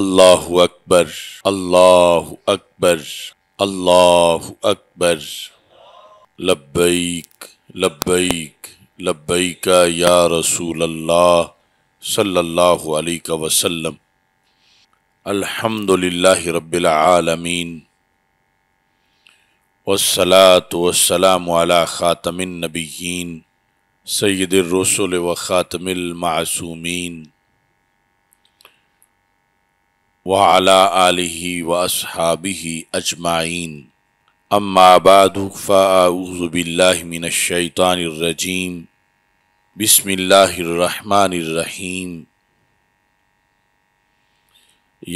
अल्लाह अकबर अल्लाह अकबर अल्लाह अकबर लब्बैक लब्बैक लब्बैक या रसूल अल्लाह सल्लल्लाहु अलैहि वसल्लम अल्हम्दुलिल्लाह रब्बिल आलमीन वस्सलात वस्सलाम अला खातमिन नबिय्यीन सैयदिर रसूल व खातमिल मासूमीन वाला आलि व असहाबि अजमाइन अम्माबादफ़ाउज़बिल्लिमिनशैतानरजीम बसमिल्लाम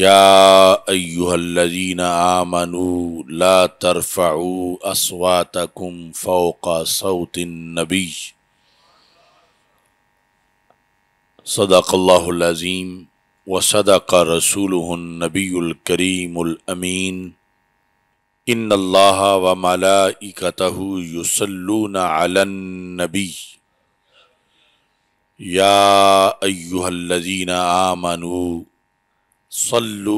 या अयुहल्लिन आमनु ला तरफ़ाऊ असवातकुम फ़ौका सऊतिन नबी सदाकल्लाज़ीम वसदक रसूलनबीकरीमीन इन अल्लाह व मलाइकतह युसल्लून अलन नबी या अय्युहल्लजीन आमनु सल्लु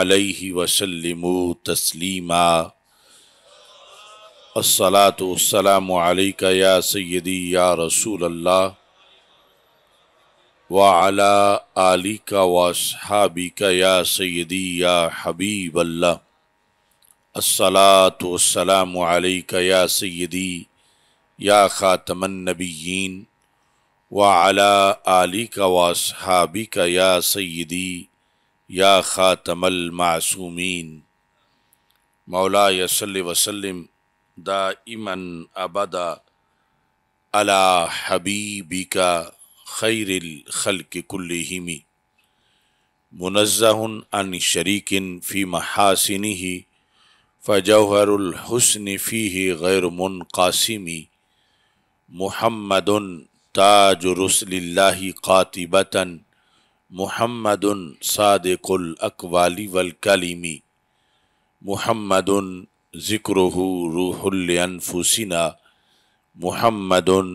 अलैहि वसल्लिमु तस्लीमा अस्सलातु वस्सलामु अलैका या सय्यदी या रसूल अल्लाह वाला आली का वासहाबी का या सैदी या हबीब अस्सलाम का या सैदी या ख़ातमनबीन वाला आली का वासहाबी का या सैदी या ख़ातमलमासूमीन मौला सल वसलम दाइमन अबदा अला हबीबी खैर खल के कुल्लिमी मुनज़न अन शरीकिन फ़ी महासिनी ही फ़जहरहसन फ़ी ही गैर मुनकासिमी महमद ताज रसल्ला कातिबतन महमद सादकुल अकवाली वलकलीमी महमद ज़िक्र रूहुल अनफुसिना मुहम्मदन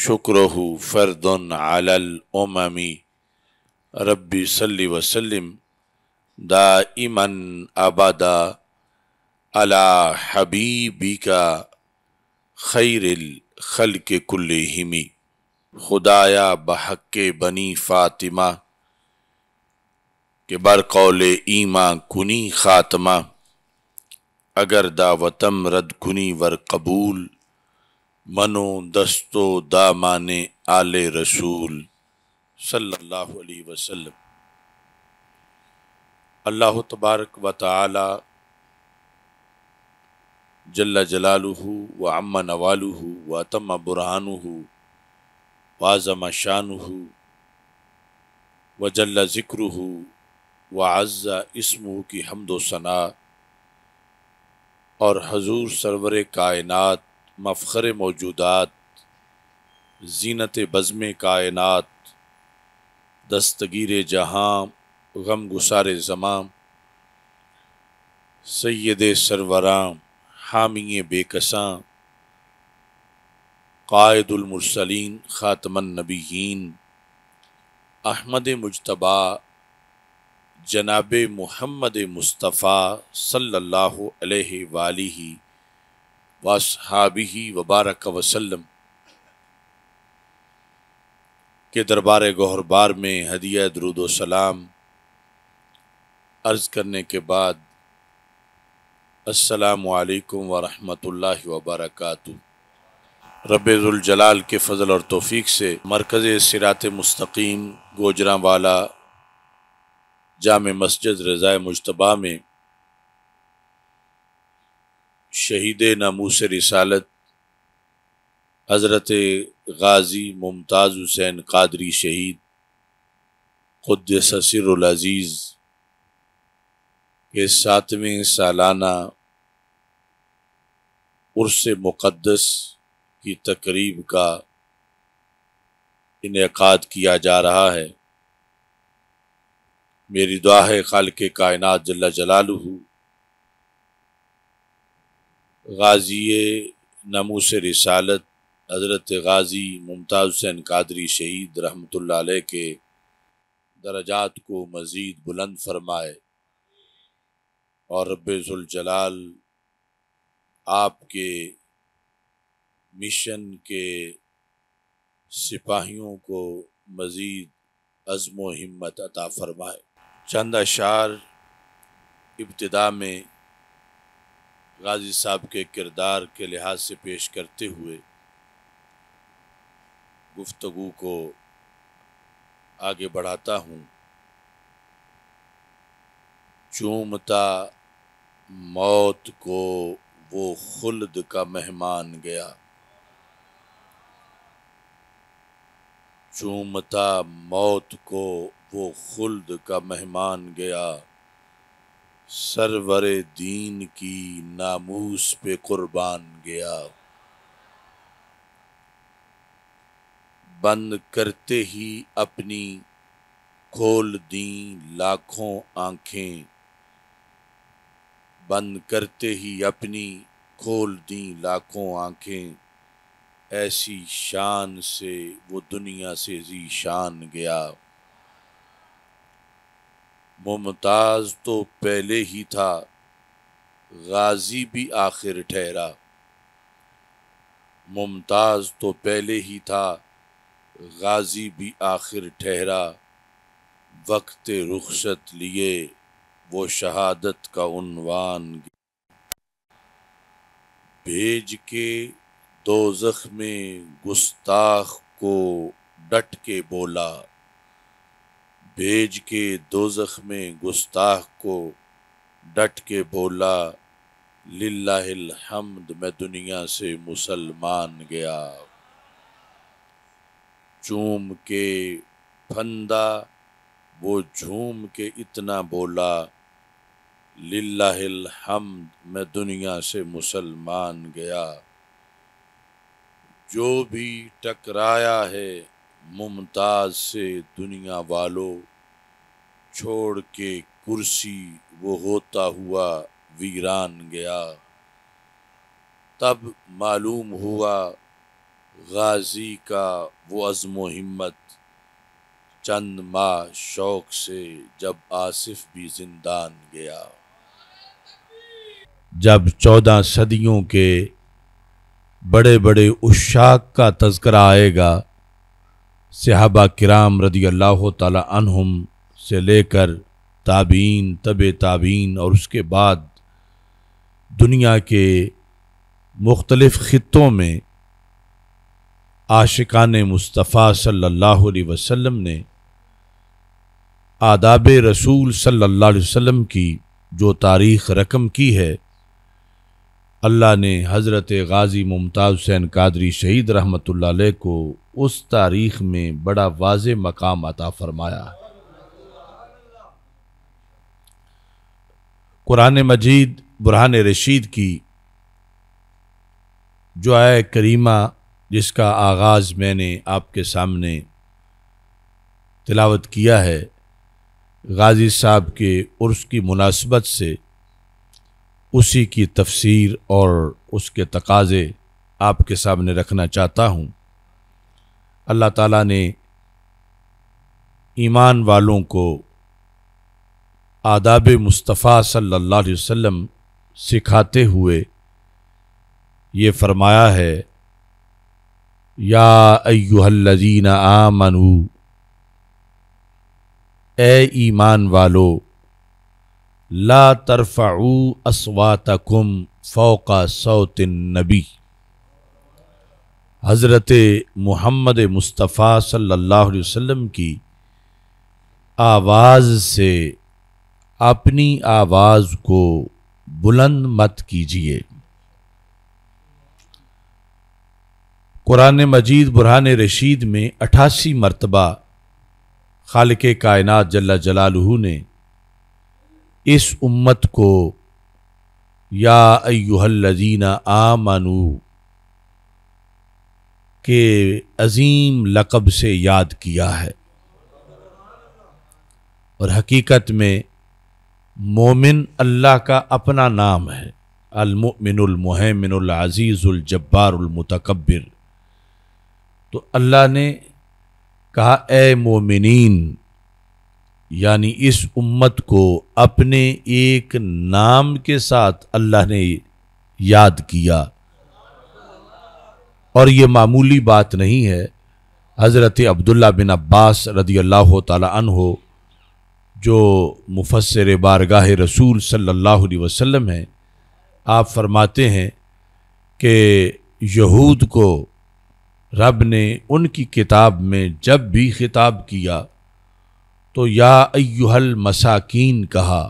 शुक्रहु फ़र्दन अलल उममी रब्बी सल्ली वसलम दा इमन अबदा अला हबीबी का खैरल खल के कुल्लहिमी खुदाया बहक बनी फ़ातिमा के बरकौल ईमा कुनी ख़ात्मा अगर दावतम रद कुनी वर कबूल मनो दस्तो दामाने आले रसूल सल्लल्लाहु अलैहि वसल्लम अल्लाह तबारक व तआला जल्ला जलालुहु व अम्मा नवालुहु व अतम बुरहानुहु आज़म शानुहु व जल्ला ज़िक्रुहु व अज़्ज़ा इस्मुहु की हमदो सना और हजूर सरवर कायनात मफ़र मौजूदात जीनत बज़म कायनात दस्तगीर जहाँ गम गुसार ज़माम सैद सरवराम हामी बेकसां कायदुलमरसलिन ख़ातमनबीन अहमद मुशतबा जनाब महमद मुस्तफ़ा सल्लल्लाहु ही वासहाबी वबारक वसलम के दरबार गहरबार में हदिया दरुदोसलाम अर्ज़ करने के बाद असलकम वरहमल वबरक रबाल के फ़ल और तोफ़ी से मरकज़ सिरात मस्तकीम गोजरा वाला जाम मस्जिद रज़ा मुशतबा में शहीद नामूस रिसालत हज़रत गाज़ी मुमताज़ हुसैन कादरी शहीद ख़ुद ससरज़ीज़ के सातवें सालाना उर्स मुक़दस की तकरीब का इनका किया जा रहा है मेरी दुआ है खाल के कायनत जला जलालू गाजी नमूस रिसालत हज़रत गाज़ी मुमताज़ हुसैन कादरी शहीद रहमत के दर्जात को मज़ीद बुलंद फरमाए और रबाल आपके मिशन के सिपाहियों को मज़ीद अज़म हिम्मत अता फरमाए चंद अशार इब्तदा में गाजी साहब के किरदार के लिहाज से पेश करते हुए गुफ्तगु को आगे बढ़ाता हूँ चूमता मौत को वो खुल्द का मेहमान गया चूमता मौत को वो खुल्द का मेहमान गया सरवर दीन की नामूस पे कुर्बान गया बंद करते ही अपनी खोल दी लाखों आंखें बंद करते ही अपनी खोल दी लाखों आंखें ऐसी शान से वो दुनिया से जी शान गया मुमताज़ तो पहले ही था गाजी भी आखिर ठहरा मुमताज़ तो पहले ही था गाजी भी आखिर ठहरा वक्त रुखसत लिए वो शहादत का उनवान भेज के दोजख में गुस्ताख को डट के बोला भेज के दोजख में गुस्ताख को डट के बोला हमद मैं दुनिया से मुसलमान गया चूम के फंदा वो झूम के इतना बोला हमद मैं दुनिया से मुसलमान गया जो भी टकराया है मुमताज से दुनिया वालों छोड़ के कुर्सी वो होता हुआ वीरान गया तब मालूम हुआ गाजी का वो अज़म हिम्मत चंद माह शौक से जब आसिफ भी जिंदान गया जब चौदह सदियों के बड़े बड़े उशाक का तस्करा आएगा सहाबा किराम रदी अल्लाह तहम से लेकर ताबीन तब ताबीन और उसके बाद दुनिया के मुख्तलफ़ ख़ों में आशिकान मुस्तफ़ा सल्लल्लाहु अलैहि वसल्लम ने आदाब रसूल सल्लल्लाहु अलैहि वसल्लम की जो तारीख़ रकम की है अल्लाह ने हज़रत गाज़ी मुमताज़ हुसैन कादरी शहीद रहमत को उस तारीख में बड़ा वाज मकाम अता फरमाया कुरान मजीद बुरहान रशीद की जो आय करीमा जिसका आगाज़ मैंने आपके सामने तिलावत किया है गाज़ी साहब के उर्स की मुनासबत से उसी की तफसीर और उसके तकाजे आपके सामने रखना चाहता हूँ अल्लाह ताला ने ईमान वालों को आदाब मुस्तफ़ा सल्लल्लाहु अलैहि वसल्लम सिखाते हुए ये फरमाया है या अयुहल्लजीना आमनु ए ईमान वालों ला तरफ़ाऊ असवातकुम फ़ौका सौतिन नबी हज़रत मोहम्मद मुस्तफ़ा सल्लल्लाहु अलैहि वसल्लम की आवाज़ से अपनी आवाज़ को बुलंद मत कीजिए कुरान मजीद बुरहान रशीद में अठासी मरतबा खालिक कायनत जल्ला जलालहू ने इस उम्मत को या अयुहल्लजीना आमनु के अजीम लकब से याद किया है और हकीकत में मोमिन अल्लाह का अपना नाम है अलमुमिनमहमिनज़ीज़ुलजब्बारमतकबिर तो अल्लाह ने कहा ए मोमिन यानी इस उम्मत को अपने एक नाम के साथ अल्लाह ने याद किया और ये मामूली बात नहीं है हज़रत अब्दुल्ला बिन अब्बास रदी अल्लाह हो जो मुफसर बारगाह रसूल सल्लल्लाहु अलैहि वसल्लम हैं आप फरमाते हैं कि यहूद को रब ने उनकी किताब में जब भी खिताब किया तो या अयुहल मसाकीन कहा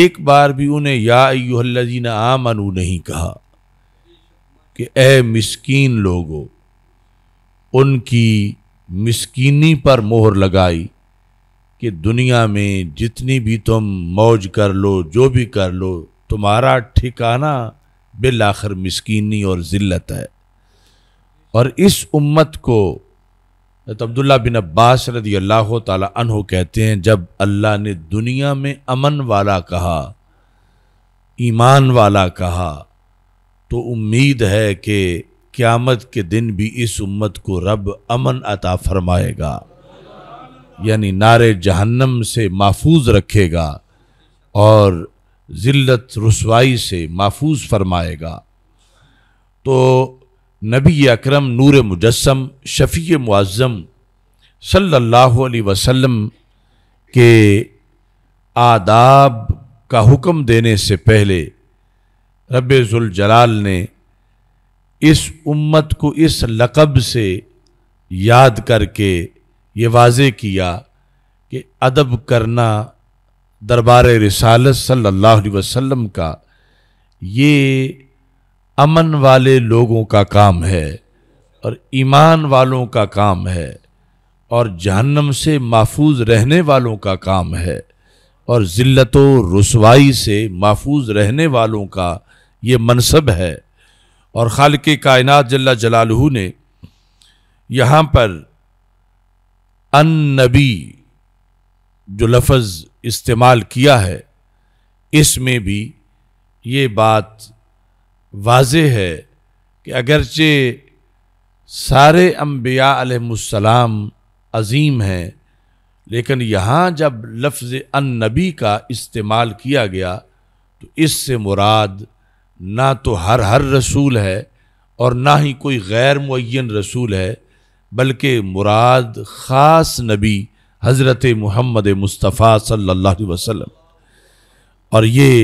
एक बार भी उन्हें या अयुहल्लिन आमनु नहीं कहा कि ए मिसकीन लोगों उनकी मिसकीनी पर मोहर लगाई कि दुनिया में जितनी भी तुम मौज कर लो जो भी कर लो तुम्हारा ठिकाना बिल आखिर मिसकीनी और ज़िल्लत है और इस उम्मत को अब्दुल्ला बिन अब्बास रदी अल्लाह तहो कहते हैं जब अल्लाह ने दुनिया में अमन वाला कहा ईमान वाला कहा तो उम्मीद है कि क़्यामत के दिन भी इस उम्मत को रब अमन अता फरमाएगा यानी नारे जहन्नम से महफूज रखेगा और ज़िल्लत रसवाई से महफूज फरमाएगा तो नबी अकरम नूर मुजस्म शफ़ी मुआज़म सल्लल्लाहु अलैहि वसल्लम के आदाब का हुक्म देने से पहले जलाल ने इस उम्मत को इस लकब से याद करके ये वाज किया कि अदब करना दरबार रसालत सल्लल्लाहु अलैहि वसल्लम का ये अमन वाले लोगों का काम है और ईमान वालों का काम है और जहन्नम से महफूज रहने वालों का काम है और ज़िल्लत रसवाई से महफूज रहने वालों का ये मनसब है और खाल के कायनत जल्ला जलालहू ने यहाँ पर अन नबी जो लफज इस्तेमाल किया है इसमें भी ये बात वाज है कि अगरचे सारे अम्बिया अज़ीम हैं लेकिन यहाँ जब लफ्ज़ अन नबी का इस्तेमाल किया गया तो इससे मुराद ना तो हर हर रसूल है और ना ही कोई गैर मुन रसूल है बल्कि मुराद ख़ास नबी हज़रत महमद मुस्तफ़ा सल्ला वसलम और ये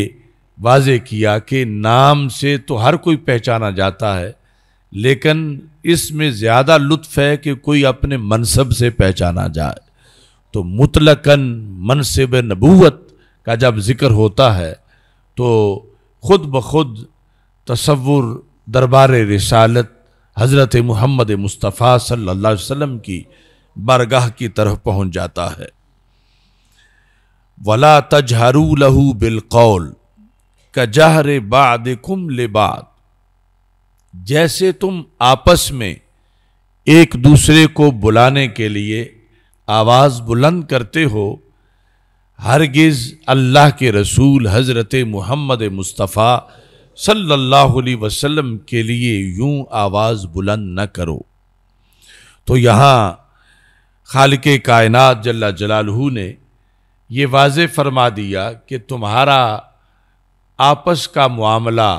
वाजे किया कि नाम से तो हर कोई पहचाना जाता है लेकिन इसमें ज़्यादा लुत्फ है कि कोई अपने मनसब से पहचाना जाए तो मुतलकन मनसब नबूत का जब ज़िक्र होता है तो ख़ुद ब खुद तस्वुर दरबार रिसालत हज़रत महमद मुस्तफ़ा सल्लल्लाहु अलैहि वसल्लम की बारगाह की तरफ पहुंच जाता है वला तजहरू लहू बिलकौल कजहर बाद कुम लिबाद जैसे तुम आपस में एक दूसरे को बुलाने के लिए आवाज़ बुलंद करते हो हरगिज़ अल्लाह के रसूल हज़रत मोहम्मद मुस्तफ़ा सल्लल्लाहु अलैहि वसल्लम के लिए यूं आवाज़ बुलंद न करो तो यहाँ खालिक कायनात जल्ला जलालहू ने यह वाज फरमा दिया कि तुम्हारा आपस का मामला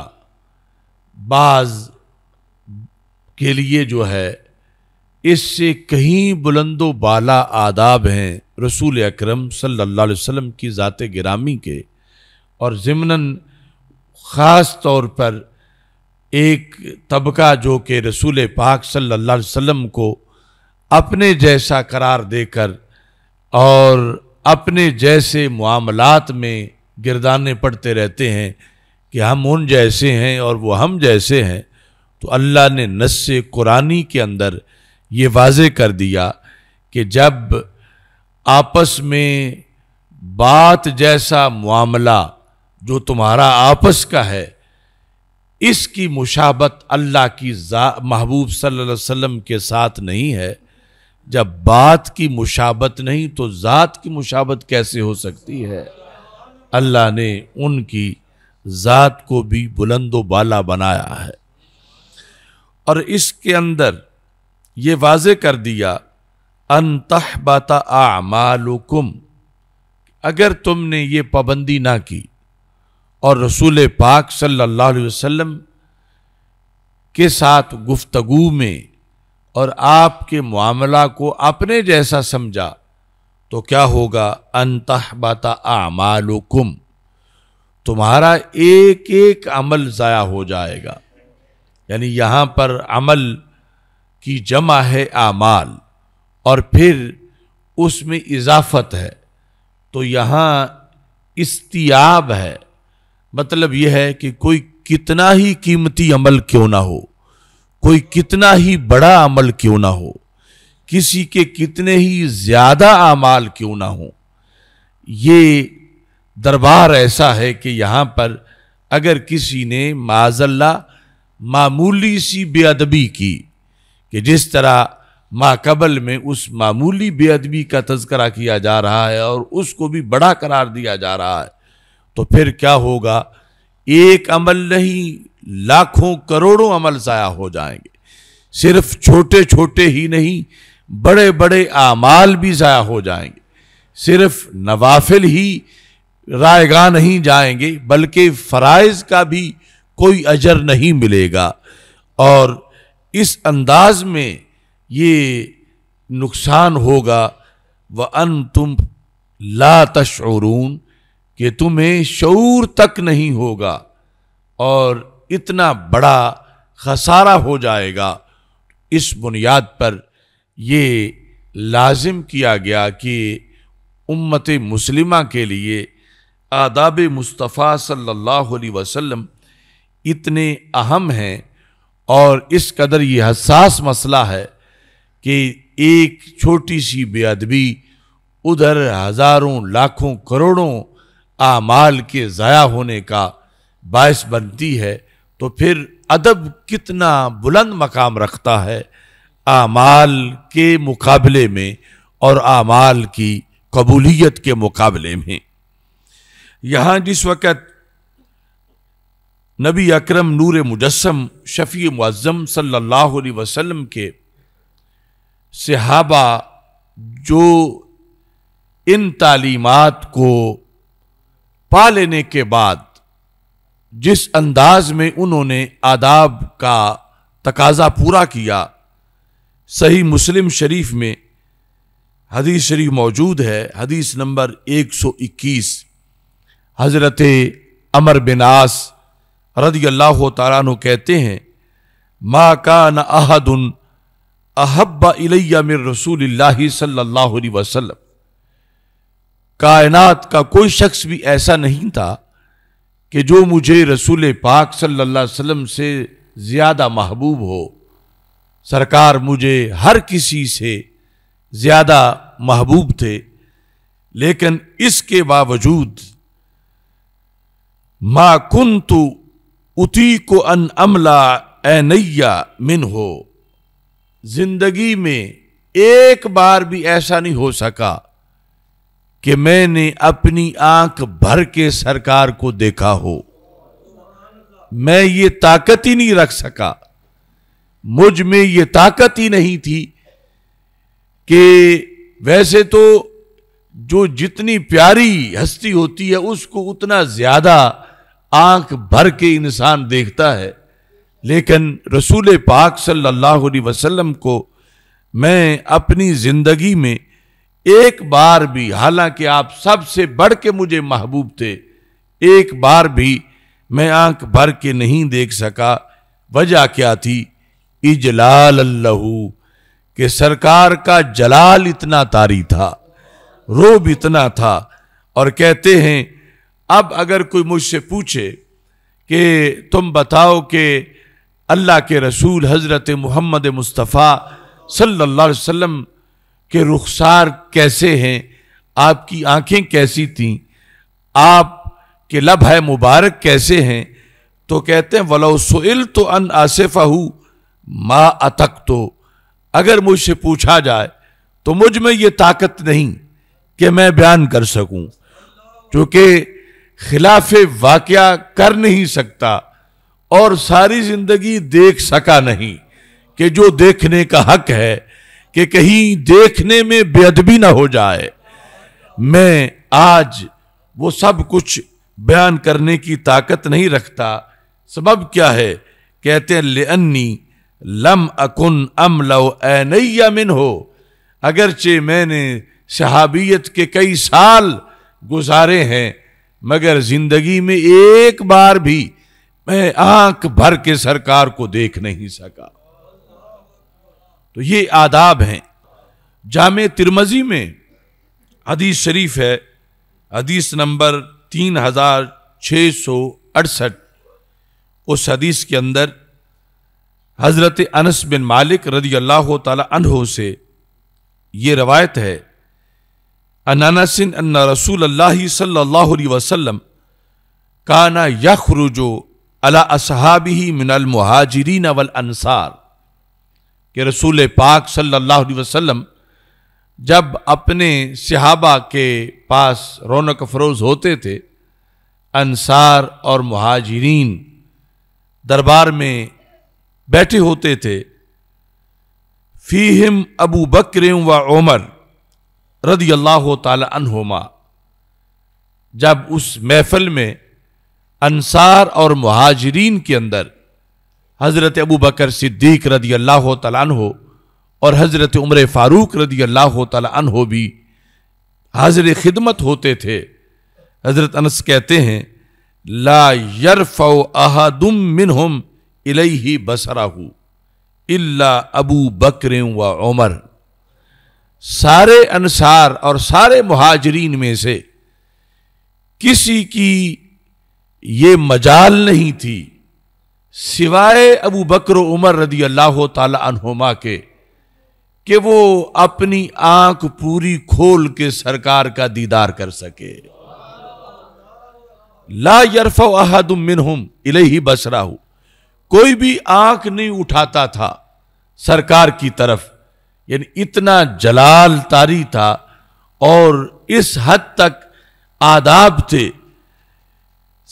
बाज के लिए जो है इससे कहीं बुलंदो बाला आदाब हैं रसूल अकरम सल्लल्लाहु अलैहि वसल्लम की ज़ात गिरामी के और ज़मनन ख़ास तौर पर एक तबका जो कि रसूल पाक सल्लल्लाहु अलैहि वसल्लम को अपने जैसा करार देकर और अपने जैसे मामलात में गिरदाने पढ़ते रहते हैं कि हम उन जैसे हैं और वो हम जैसे हैं तो अल्लाह ने नस् कुरानी के अंदर ये वाज कर दिया कि जब आपस में बात जैसा मामला जो तुम्हारा आपस का है इसकी मुशाबत अल्लाह की महबूब सल्लल्लाहु अलैहि वसल्लम के साथ नहीं है जब बात की मुशाबत नहीं तो ज़ात की मुशाबत कैसे हो सकती है अल्लाह ने उनकी ज़ात को भी बुलंद बाला बनाया है और इसके अंदर ये वाज कर दिया अनतहबत आमालुकुम अगर तुमने ये पाबंदी ना की और रसूल पाक सल्लल्लाहु अलैहि वसल्लम के साथ गुफ्तगु में और आपके मामला को अपने जैसा समझा तो क्या होगा अंत बाता आमालुकुम तुम्हारा एक एक अमल ज़ाया हो जाएगा यानी यहाँ पर अमल की जमा है आमाल और फिर उसमें इजाफत है तो यहाँ इस्तियाब है मतलब यह है कि कोई कितना ही कीमती अमल क्यों ना हो कोई कितना ही बड़ा अमल क्यों ना हो किसी के कितने ही ज्यादा आमाल क्यों ना हों ये दरबार ऐसा है कि यहाँ पर अगर किसी ने माजल्ला मामूली सी बेअदबी की कि जिस तरह माकबल में उस मामूली बेअदबी का तस्करा किया जा रहा है और उसको भी बड़ा करार दिया जा रहा है तो फिर क्या होगा एक अमल नहीं लाखों करोड़ों अमल ज़ाया हो जाएंगे सिर्फ छोटे छोटे ही नहीं बड़े बड़े आमाल भी ज़ाया हो जाएंगे सिर्फ नवाफिल ही रायगा नहीं जाएंगे बल्कि फ़राइज का भी कोई अजर नहीं मिलेगा और इस अंदाज में ये नुकसान होगा व अन तुम ला तशरून कि तुम्हें शूर तक नहीं होगा और इतना बड़ा खसारा हो जाएगा इस बुनियाद पर ये लाजिम किया गया कि उम्मत मुसलिमा के लिए आदाब मुस्तफ़ा सल्लल्लाहु अलैहि वसल्लम इतने अहम हैं और इस कदर ये हसास मसला है कि एक छोटी सी बेअदबी उधर हज़ारों लाखों करोड़ों आमाल के ज़ाया होने का बायस बनती है तो फिर अदब कितना बुलंद मकाम रखता है आमाल के मुकाबले में और आमाल की कबूलियत के मुकाबले में यहाँ जिस वक़्त नबी अकरम नूर मुजस्म शफ़ी मुज़म सल्लल्लाहु अलैहि वसल्लम के सहाबा जो इन तालीमात को पा लेने के बाद जिस अंदाज में उन्होंने आदाब का तकाजा पूरा किया सही मुस्लिम शरीफ में हदीस शरीफ मौजूद है हदीस नंबर 121 हज़रत अमर बिनास रदी अल्लाह तारान कहते हैं मा का न अहदन अहब्बा इलैया मिर रसूल अलैहि वसल्लम कायनात का कोई शख्स भी ऐसा नहीं था कि जो मुझे रसूल पाक सल्लल्लाहु अलैहि वसल्लम से ज़्यादा महबूब हो सरकार मुझे हर किसी से ज़्यादा महबूब थे लेकिन इसके बावजूद मा कुन तो उती को अन अमला ए नैया मिन हो जिंदगी में एक बार भी ऐसा नहीं हो सका कि मैंने अपनी आंख भर के सरकार को देखा हो मैं ये ताकत ही नहीं रख सका मुझ में ये ताकत ही नहीं थी कि वैसे तो जो जितनी प्यारी हस्ती होती है उसको उतना ज़्यादा आंख भर के इंसान देखता है लेकिन रसूल पाक सल्लल्लाहु अलैहि वसल्लम को मैं अपनी ज़िंदगी में एक बार भी हालांकि आप सबसे बढ़ के मुझे महबूब थे एक बार भी मैं आंख भर के नहीं देख सका वजह क्या थी इजलाल अल्लाहू के सरकार का जलाल इतना तारी था रोब इतना था और कहते हैं अब अगर कोई मुझसे पूछे कि तुम बताओ कि अल्लाह के रसूल हज़रत मोहम्मद मुस्तफ़ा सल्लल्लाहु अलैहि वसल्लम के रुखसार कैसे हैं आपकी आंखें कैसी थीं आप के लब है मुबारक कैसे हैं तो कहते हैं वलोसिल तो अन आसिफ़ा हूँ माँ अतक तो अगर मुझसे पूछा जाए तो मुझ में ये ताकत नहीं कि मैं बयान कर सकूं क्योंकि खिलाफ वाक़ कर नहीं सकता और सारी ज़िंदगी देख सका नहीं कि जो देखने का हक है कि कहीं देखने में बेअदबी ना हो जाए मैं आज वो सब कुछ बयान करने की ताकत नहीं रखता सबब क्या है कहते हैं लेन्नी लम अकुन अम लव अनैया मिन हो अगरचे मैंने सहाबियत के कई साल गुजारे हैं मगर जिंदगी में एक बार भी मैं आंख भर के सरकार को देख नहीं सका तो ये आदाब हैं जाम तिरमजी में हदीस शरीफ है हदीस नंबर तीन हजार छः सौ अड़सठ उस हदीस के अंदर हज़रत अनस बिन मालिक रदी अल्लाह तह से ये रवायत है सिन अन्ना रसूल अल्लाह सल्लल्लाहु वसलम काना यखरुजो अला असहाबी मिनल महाजरीन वल अनसार के रसूल पाक सल्लाह वसलम जब अपने सहाबा के पास रौनक अफरोज़ होते थे अनसार और महाजरीन दरबार में बैठे होते थे फ़ीहिम अबू बकर व उमर रदी अल्लाह तहोमा जब उस महफल में अनसार और महाजरीन के अंदर हज़रत अबू बकर सिद्दीक रदी अल्लाह तहो और हज़रत उम्र फ़ारूक रदी अल्लाह तहो भी हाजिर खिदमत होते थे हज़रत अनस कहते हैं ला यरफ़ अहदुम मिनहुम हम इलही बसराहू इल्ला अबू बकर व उमर सारे अनसार और सारे महाजरीन में से किसी की ये मजाल नहीं थी सिवाय अबू बकर उमर रदी अल्लाह तहुमा के कि वो अपनी आंख पूरी खोल के सरकार का दीदार कर सके ला यरफ अहदुम मिनहुम इलही बसराहू कोई भी आंख नहीं उठाता था सरकार की तरफ यानी इतना जलाल तारी था और इस हद तक आदाब थे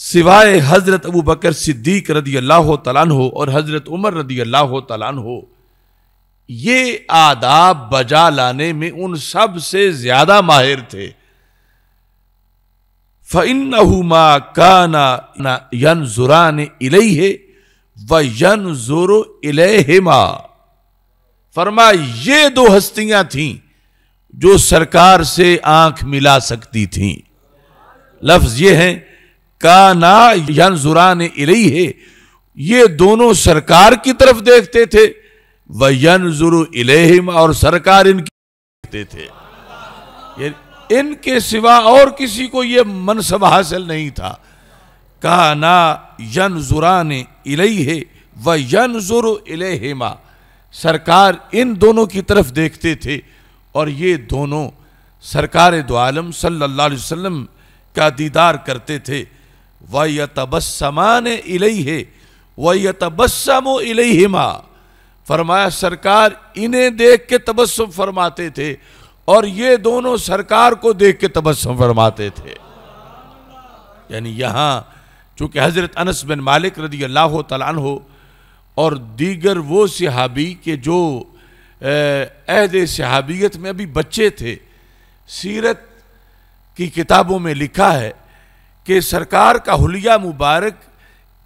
सिवाय हज़रत अबू बकर सिद्दीक रदी अल्लाह तलान हो और हज़रत उमर रदी अल्लाह तलान हो ये आदाब बजा लाने में उन सब से ज़्यादा माहिर थे का ना यन जुरान इलई है वन जोरो हिमा फरमा ये दो हस्तियां थीं जो सरकार से आंख मिला सकती थीं लफ्ज ये हैं ना यन जुरान इलई है ये दोनों सरकार की तरफ देखते थे यन जुरु इलेम और सरकार इनकी देखते थे इनके सिवा और किसी को यह मनसब हासिल नहीं था का ना यन इलई है व यन जुर इलेमा सरकार इन दोनों की तरफ देखते थे और ये दोनों सरकार दो आलम सल्ला वम का दीदार करते थे व य ने इलई है व य यतबसम हिमा फरमाया सरकार इन्हें देख के तबस्सुम फरमाते थे और ये दोनों सरकार को देख के तबस्सुम फरमाते थे यानी यहाँ चूँकि हज़रत अनस बिन मालिक रदी अल्लाह तला हो और दीगर वो सहाबी के जो अहद सहाबियत में अभी बच्चे थे सीरत की किताबों में लिखा है कि सरकार का हलिया मुबारक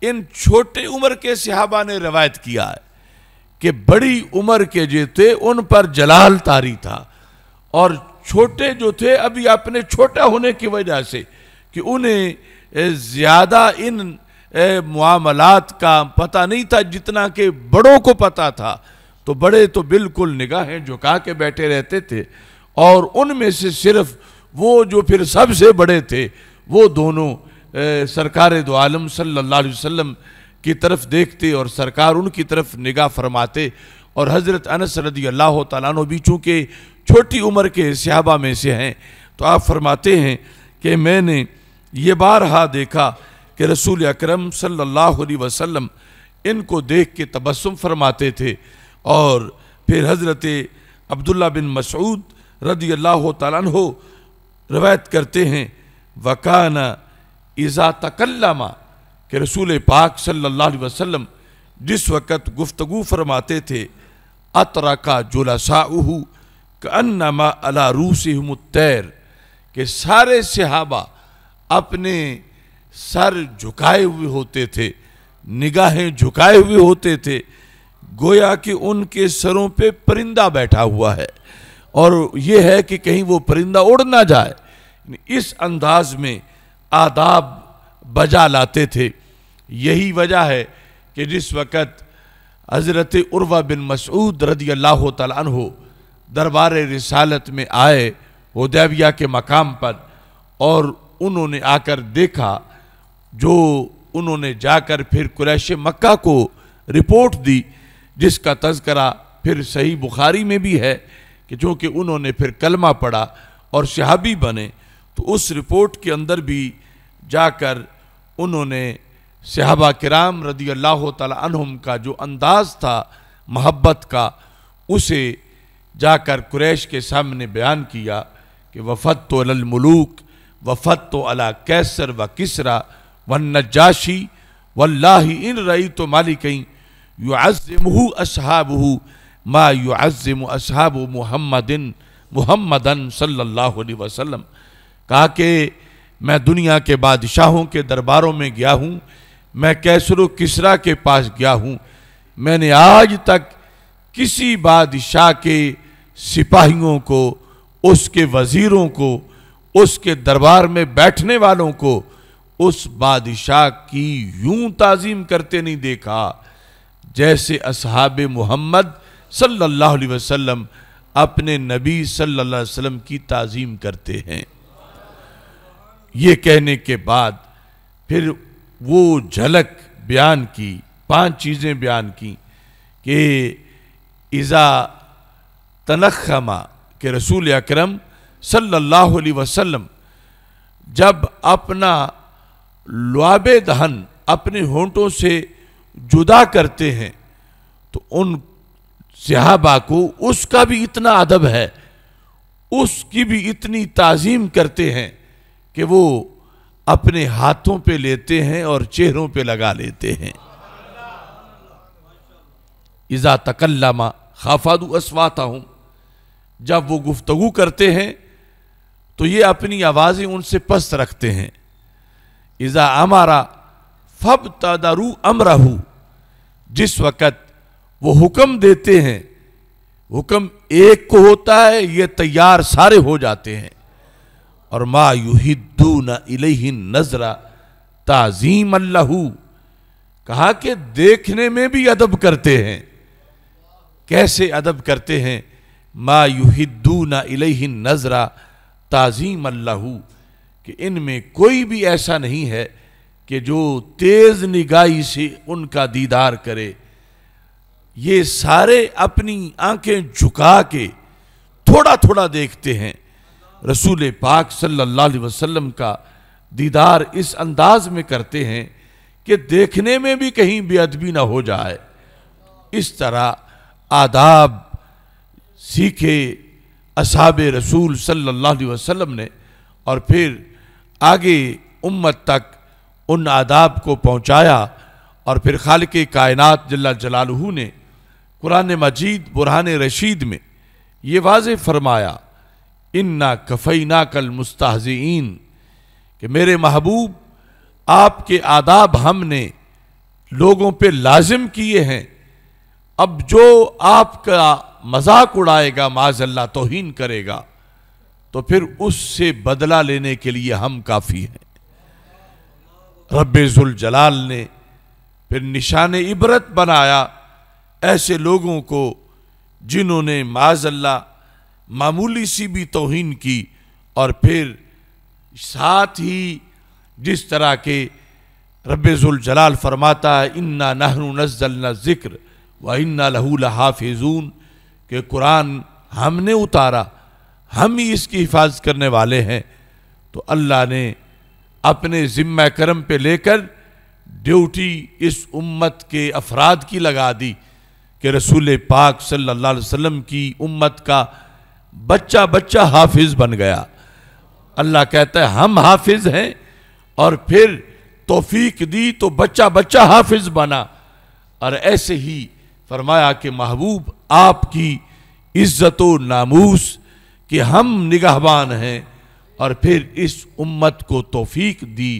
इन छोटे उम्र के सहाबा ने रवायत किया है कि बड़ी उम्र के जो थे उन पर जलाल तारी था और छोटे जो थे अभी अपने छोटा होने की वजह से कि उन्हें ज़्यादा इन मामलात का पता नहीं था जितना कि बड़ों को पता था तो बड़े तो बिल्कुल निगाहें झुका के बैठे रहते थे और उनमें से सिर्फ वो जो फिर सबसे बड़े थे वो दोनों सरकार दो आलम सल्ला वसम की तरफ देखते और सरकार उनकी तरफ निगाह फरमाते और हज़रत अनस रदी अल्लाह तु भी चूँकि छोटी उम्र के सहाबा में से हैं तो आप फरमाते हैं कि मैंने ये बारहा देखा कि रसूल अकरम सल्लल्लाहु अलैहि वसल्लम इनको देख के तबसम फरमाते थे और फिर हज़रत अब्दुल्ला बिन मसूद रदी अल्लाह हो रवायत करते हैं वकाना इज़ा तकल्लमा कि रसूल पाक सल्लल्लाहु अलैहि वसल्लम जिस वक़्त गुफ्तगु फरमाते थे अतरा का अन्ना मा अला रूसम तैर के सारे सहाबा अपने सर झुकाए हुए होते थे निगाहें झुकाए हुए होते थे गोया कि उनके सरों पे परिंदा बैठा हुआ है और ये है कि कहीं वो परिंदा उड़ ना जाए इस अंदाज में आदाब बजा लाते थे यही वजह है कि जिस वक़्त हज़रत उर्वा बिन मसूद रदी अल्लाह तु दरबार रिसालत में आए उदैविया के मकाम पर और उन्होंने आकर देखा जो उन्होंने जाकर फिर कुरैश मक्का को रिपोर्ट दी जिसका तस्करा फिर सही बुखारी में भी है कि चूँकि उन्होंने फिर कलमा पढ़ा और सिहाबी बने तो उस रिपोर्ट के अंदर भी जाकर उन्होंने सहाबा कराम रदी अल्लाह तहम का जो अंदाज़ था महब्बत का उसे जाकर कुरैश के सामने बयान किया कि वफ़त तो अलमलूक वफत तो अला कैसर व किसरा व नजाशी वल्लाही इन रई तो मालिक मालिकई युज़महू असहाबहू मा युज़म असहाब मुहम्मदिन मुहम्मदन सल्लल्लाहु अलैहि कहा कि मैं दुनिया के बादशाहों के दरबारों में गया हूँ मैं कैसर किसरा के पास गया हूँ मैंने आज तक किसी बादशाह के सिपाहियों को उसके वज़ीरों को उसके दरबार में बैठने वालों को उस बादशाह की यूं ताजीम करते नहीं देखा जैसे असहाब मोहम्मद सल्लल्लाहु अलैहि वसल्लम अपने नबी सल्लल्लाहु अलैहि वसल्लम की ताजीम करते हैं ये कहने के बाद फिर वो झलक बयान की पांच चीज़ें बयान की कि इज़ा तनखमा के रसूल अक्रम सल्लल्लाहु अलैहि वसल्लम जब अपना लुआबे दहन अपने होंठों से जुदा करते हैं तो उन सहाबा को उसका भी इतना अदब है उसकी भी इतनी ताजीम करते हैं कि वो अपने हाथों पे लेते हैं और चेहरों पे लगा लेते हैं इज़ा तकल्लमा खाफादू असवाता हूँ जब वो गुफ्तगु करते हैं तो ये अपनी आवाज़ें उनसे पस्त रखते हैं इज़ा अमारा फब तदारू अमरहू जिस वक़्त वो हुक्म देते हैं हुक्म एक को होता है ये तैयार सारे हो जाते हैं और मा युहिदू न इलेही नजरा ताज़ीम अल्लाहू कहा कि देखने में भी अदब करते हैं कैसे अदब करते हैं मा युहिदू न इलही नजरा ताज़ीम अल्लाह कि इनमें कोई भी ऐसा नहीं है कि जो तेज़ निगाही से उनका दीदार करे ये सारे अपनी आंखें झुका के थोड़ा थोड़ा देखते हैं रसूल पाक सल्लल्लाहु अलैहि वसल्लम का दीदार इस अंदाज में करते हैं कि देखने में भी कहीं बेअदबी ना हो जाए इस तरह आदाब सीखे असाब रसूल सल्लल्लाहु अलैहि वसल्लम ने और फिर आगे उम्मत तक उन आदाब को पहुँचाया और फिर खाल के कायनत जल्ला जलालहू ने कुरान मजीद बुरहान रशीद में ये वाज फरमाया इन्ना कफ़ीना कल मुस्ताजीन कि मेरे महबूब आपके आदाब हमने लोगों पे लाजिम किए हैं अब जो आपका मजाक उड़ाएगा माजल्ला तोहीन करेगा तो फिर उससे बदला लेने के लिए हम काफ़ी हैं रबेजुल जलाल ने फिर निशान इबरत बनाया ऐसे लोगों को जिन्होंने माज अल्लाह मामूली सी भी तोहन की और फिर साथ ही जिस तरह के रबेजुल जलाल फरमाता है इन्ना नहरू नजल जिक्र व इन्ना लहू हाफिजून कि कुरान हमने उतारा हम ही इसकी हिफाजत करने वाले हैं तो अल्लाह ने अपने ज़िम्मा करम पे लेकर ड्यूटी इस उम्मत के अफराद की लगा दी कि रसूल पाक सल्लल्लाहु अलैहि वसल्लम की उम्मत का बच्चा बच्चा हाफिज बन गया अल्लाह कहता है हम हाफिज हैं और फिर तोफीक दी तो बच्चा बच्चा हाफिज बना और ऐसे ही फरमाया कि महबूब आपकी इज्जत नामूस कि हम निगाहबान हैं और फिर इस उम्मत को तोफीक दी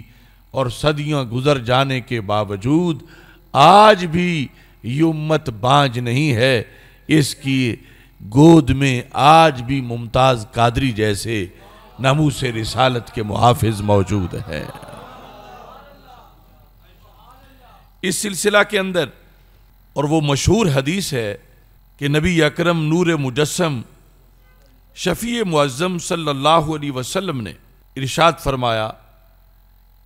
और सदियां गुजर जाने के बावजूद आज भी ये उम्मत बांझ नहीं है इसकी गोद में आज भी मुमताज़ कादरी जैसे नमूस रिसालत के मुहाफ़ मौजूद हैं इस सिलसिला के अंदर और वो मशहूर हदीस है कि नबी अकरम नूर मुजस्म शफ़ी मुआजम सल्लल्लाहु अलैहि वसल्लम ने इरशाद फरमाया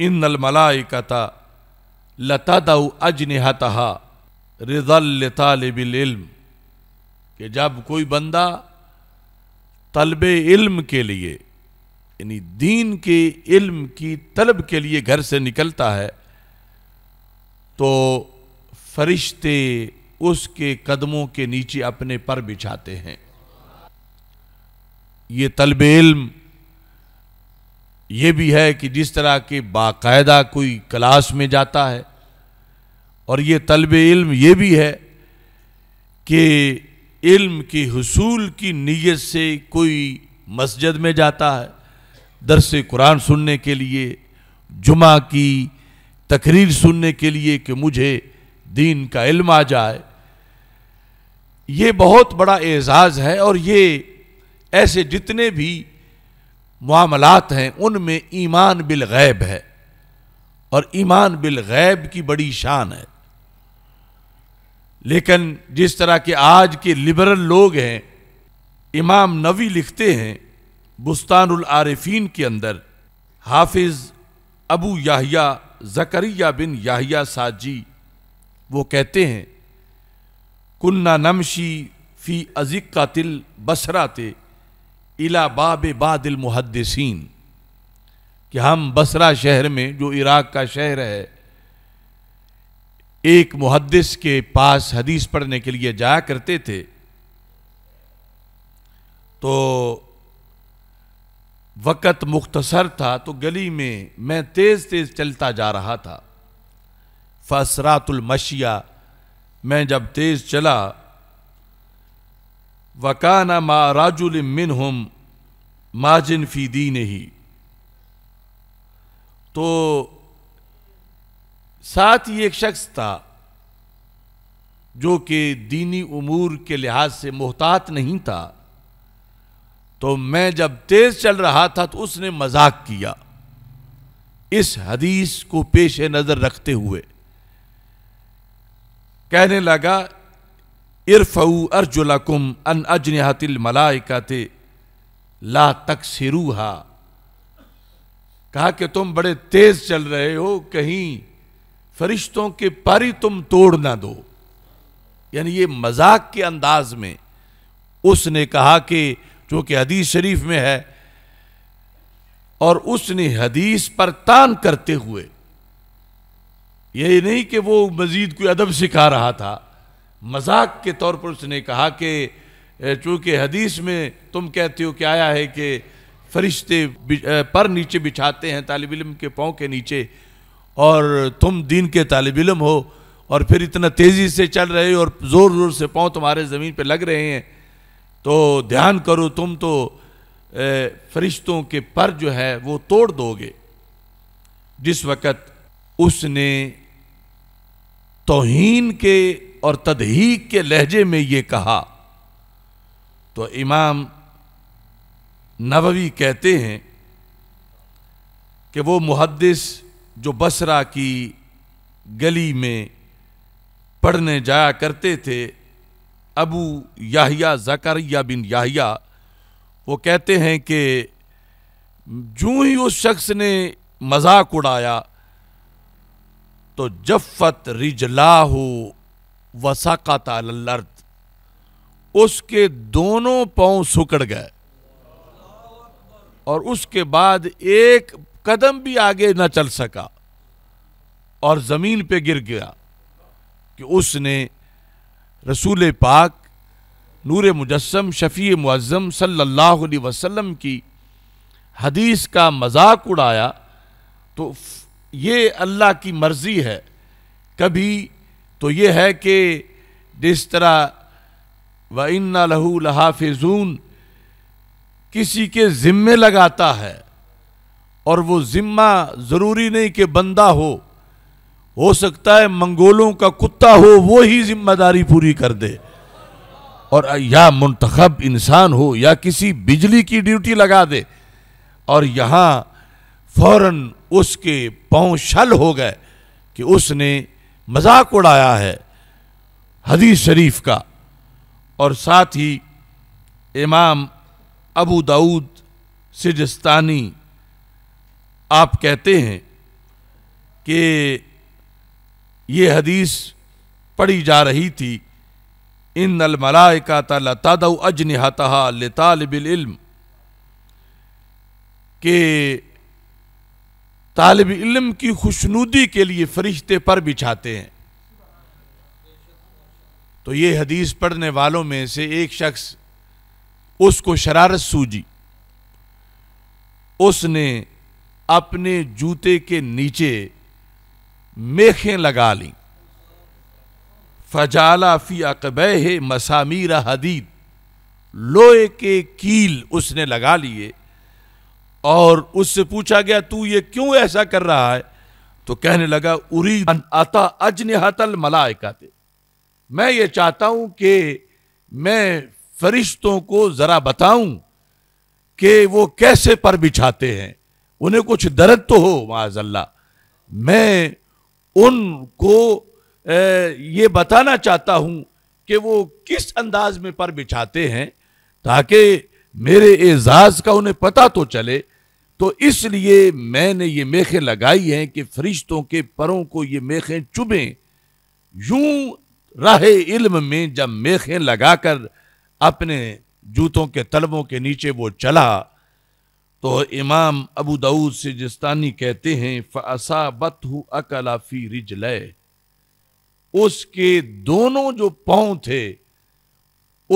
इन नलमलाइकता लता दऊ अजनहतहा रिजल कि जब कोई बंदा तलब इल्म के लिए यानी दीन के इल्म की तलब के लिए घर से निकलता है तो फरिश्ते उसके कदमों के नीचे अपने पर बिछाते हैं ये तलब इल्म ये भी है कि जिस तरह के बाकायदा कोई क्लास में जाता है और ये तलब इल्म ये भी है कि इल्म के हसूल की नीयत से कोई मस्जिद में जाता है दरस कुरान सुनने के लिए जुमा की तकरीर सुनने के लिए कि मुझे दीन का इल्म आ जाए ये बहुत बड़ा एज़ाज़ है और ये ऐसे जितने भी मामलात हैं उनमें ईमान बिल गैब है और ईमान बिल गैब की बड़ी शान है लेकिन जिस तरह के आज के लिबरल लोग हैं इमाम नवी लिखते हैं बुस्तानुल आरिफीन के अंदर हाफिज़ अबू याहिया जकरिया बिन याहिया साजी वो कहते हैं कुन्ना नमशी फ़ी अजिक का तिल ते इला बाब बादल मुहदसिन कि हम बसरा शहर में जो इराक़ का शहर है एक मुहदस के पास हदीस पढ़ने के लिए जाया करते थे तो वक़्त मुख्तसर था तो गली में मैं तेज़ तेज़ चलता जा रहा था फसरातुल मशिया मैं जब तेज चला वकाना मा राजुल मिन हम माजिन फी दी ही तो साथ ही एक शख्स था जो कि दीनी उमूर के लिहाज से मोहतात नहीं था तो मैं जब तेज चल रहा था तो उसने मजाक किया इस हदीस को पेश नज़र रखते हुए कहने लगा इरफऊ अर्जुलकुम अन अजनहतिल मलाइकत ला तक सिरूहा कहा कि तुम बड़े तेज चल रहे हो कहीं फरिश्तों के पारी तुम तोड़ ना दो यानी ये मजाक के अंदाज में उसने कहा कि जो कि हदीस शरीफ में है और उसने हदीस पर तान करते हुए यही नहीं कि वो मज़ीद कोई अदब सिखा रहा था मजाक के तौर पर उसने कहा कि चूँकि हदीस में तुम कहते हो कि आया है कि फरिश्ते पर नीचे बिछाते हैं तालब इम के पाँव के नीचे और तुम दीन के तालब इम हो और फिर इतना तेज़ी से चल रहे हो और ज़ोर ज़ोर से पाँव तुम्हारे ज़मीन पर लग रहे हैं तो ध्यान करो तुम तो फरिश्तों के पर जो है वो तोड़ दोगे जिस वक़्त उसने तोहीन के और तदहीक के लहजे में ये कहा तो इमाम नबवी कहते हैं कि वो मुहदस जो बसरा की गली में पढ़ने जाया करते थे अबू याहिया जकरिया बिन याहिया वो कहते हैं कि जूँ ही उस शख्स ने मजाक उड़ाया तो जफ़त रिजलाहू वसाकत अलर्द उसके दोनों पांव सुकड़ गए और उसके बाद एक कदम भी आगे न चल सका और ज़मीन पे गिर गया कि उसने रसूल पाक नूर मुजस्म शफ़ी मुज़म सल्लल्लाहु अलैहि वसल्लम की हदीस का मजाक उड़ाया तो ये अल्लाह की मर्ज़ी है कभी तो ये है कि जिस तरह व इन्ना लहू लहाफिजून किसी के ज़िम्मे लगाता है और वो ज़िम्मा ज़रूरी नहीं कि बंदा हो हो सकता है मंगोलों का कुत्ता हो वो ही जिम्मेदारी पूरी कर दे और या मंतखब इंसान हो या किसी बिजली की ड्यूटी लगा दे और यहाँ फौरन उसके पाँव शल हो गए कि उसने मजाक उड़ाया है हदीस शरीफ का और साथ ही इमाम अबू दाऊद सिजस्तानी आप कहते हैं कि ये हदीस पढ़ी जा रही थी इन का अलमलाइका तद अजनहतः लतालबिल्म के तालब इलम की खुशनुदी के लिए फरिश्ते पर बिछाते हैं तो ये हदीस पढ़ने वालों में से एक शख्स उसको शरारत सूझी उसने अपने जूते के नीचे मेखें लगा ली फजाला फी अकबे मसामीरा हदीद लोहे के कील उसने लगा लिए और उससे पूछा गया तू ये क्यों ऐसा कर रहा है तो कहने लगा उरी अता अजनहतल मलाइका मैं ये चाहता हूं कि मैं फरिश्तों को जरा बताऊं कि वो कैसे पर बिछाते हैं उन्हें कुछ दर्द तो हो माजल्ला मैं उनको ये बताना चाहता हूं कि वो किस अंदाज में पर बिछाते हैं ताकि मेरे एजाज का उन्हें पता तो चले तो इसलिए मैंने ये मेखें लगाई हैं कि फरिश्तों के परों को ये मेखें चुभें यूं राह इल्म में जब मेखें लगाकर अपने जूतों के तलबों के नीचे वो चला तो इमाम अबू दाऊद जिस्तानी कहते हैं फ़साबत अकलाफ़ी रिजलय उसके दोनों जो पाँव थे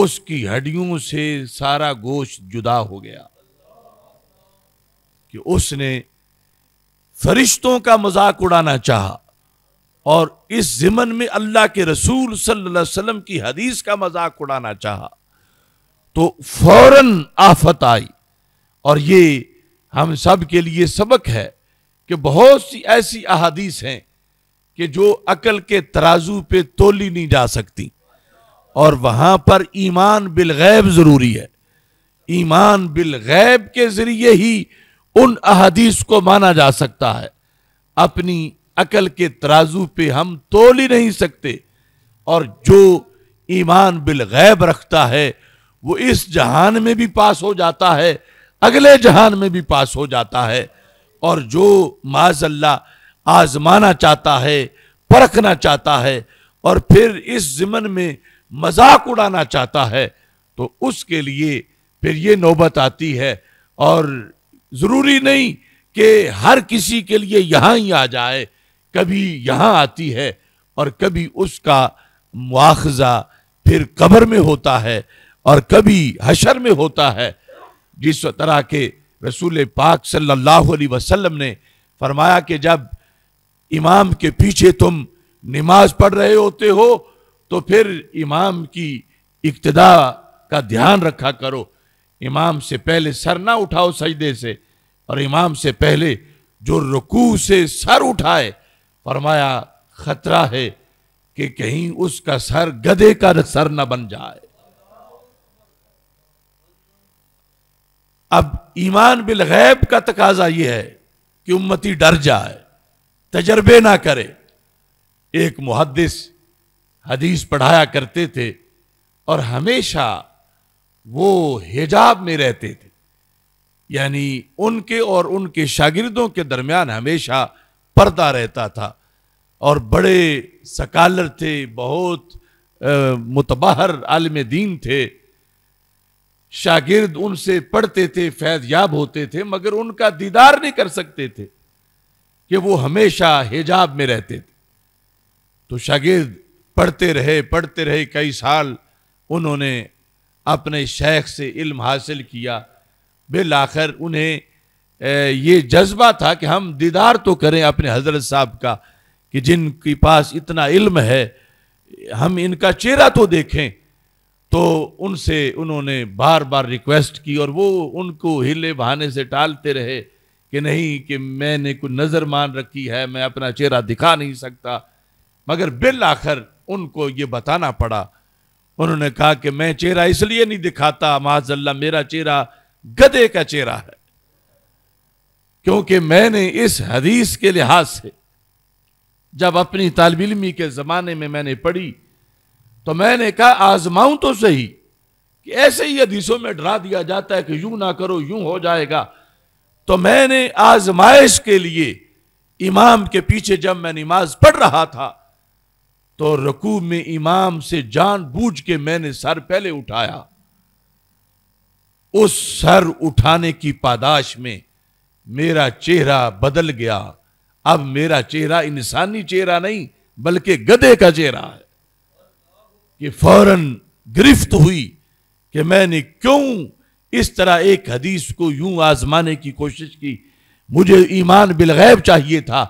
उसकी हड्डियों से सारा गोश्त जुदा हो गया कि उसने फरिश्तों का मजाक उड़ाना चाहा और इस जिमन में अल्लाह के रसूल सल्लल्लाहु अलैहि वसल्लम की हदीस का मजाक उड़ाना चाहा तो फौरन आफत आई और ये हम सब के लिए सबक है कि बहुत सी ऐसी अहादीस हैं कि जो अकल के तराजू पे तोली नहीं जा सकती और वहां पर ईमान बिलगैब ज़रूरी है ईमान बिलगैब के ज़रिए ही उन अहदीस को माना जा सकता है अपनी अकल के तराजू पे हम तोल ही नहीं सकते और जो ईमान बिल गैब रखता है वो इस जहान में भी पास हो जाता है अगले जहान में भी पास हो जाता है और जो माजल्ला आजमाना चाहता है परखना चाहता है और फिर इस जिमन में मजाक उड़ाना चाहता है तो उसके लिए फिर ये नौबत आती है और ज़रूरी नहीं कि हर किसी के लिए यहाँ ही आ जाए कभी यहाँ आती है और कभी उसका मुआखजा फिर कब्र में होता है और कभी हशर में होता है जिस तरह के रसूल पाक सल्लल्लाहु अलैहि वसल्लम ने फरमाया कि जब इमाम के पीछे तुम नमाज पढ़ रहे होते हो तो फिर इमाम की इब्तदा का ध्यान रखा करो इमाम से पहले सर ना उठाओ सजदे से और इमाम से पहले जो रुकू से सर उठाए फरमाया खतरा है कि कहीं उसका सर गधे का सर ना बन जाए अब ईमान बिल गैब का तकाजा यह है कि उम्मती डर जाए तजर्बे ना करे एक मुहदस हदीस पढ़ाया करते थे और हमेशा वो हिजाब में रहते थे यानी उनके और उनके शागिर्दों के दरमियान हमेशा पर्दा रहता था और बड़े सकालर थे बहुत मुतबाहर आलम दीन थे शागिर्द उनसे पढ़ते थे फैजयाब होते थे मगर उनका दीदार नहीं कर सकते थे कि वो हमेशा हिजाब में रहते थे तो शागिर्द पढ़ते रहे पढ़ते रहे कई साल उन्होंने अपने शेख से इल्म हासिल किया बिल आखिर उन्हें ये जज्बा था कि हम दीदार तो करें अपने हजरत साहब का कि जिनके पास इतना इल्म है हम इनका चेहरा तो देखें तो उनसे उन्होंने बार बार रिक्वेस्ट की और वो उनको हिले बहाने से टालते रहे कि नहीं कि मैंने कोई नज़र मान रखी है मैं अपना चेहरा दिखा नहीं सकता मगर बिल आखिर उनको ये बताना पड़ा उन्होंने कहा कि मैं चेहरा इसलिए नहीं दिखाता माजल्ला मेरा चेहरा गधे का चेहरा है क्योंकि मैंने इस हदीस के लिहाज से जब अपनी तालब इलमी के ज़माने में मैंने पढ़ी तो मैंने कहा आजमाऊं तो सही कि ऐसे ही हदीसों में डरा दिया जाता है कि यूं ना करो यूं हो जाएगा तो मैंने आजमाइश के लिए इमाम के पीछे जब मैं नमाज पढ़ रहा था तो रकू में इमाम से जानबूझ के मैंने सर पहले उठाया उस सर उठाने की पादाश में मेरा चेहरा बदल गया अब मेरा चेहरा इंसानी चेहरा नहीं बल्कि गधे का चेहरा है कि फौरन गिरफ्त हुई कि मैंने क्यों इस तरह एक हदीस को यूं आजमाने की कोशिश की मुझे ईमान बिलगैब चाहिए था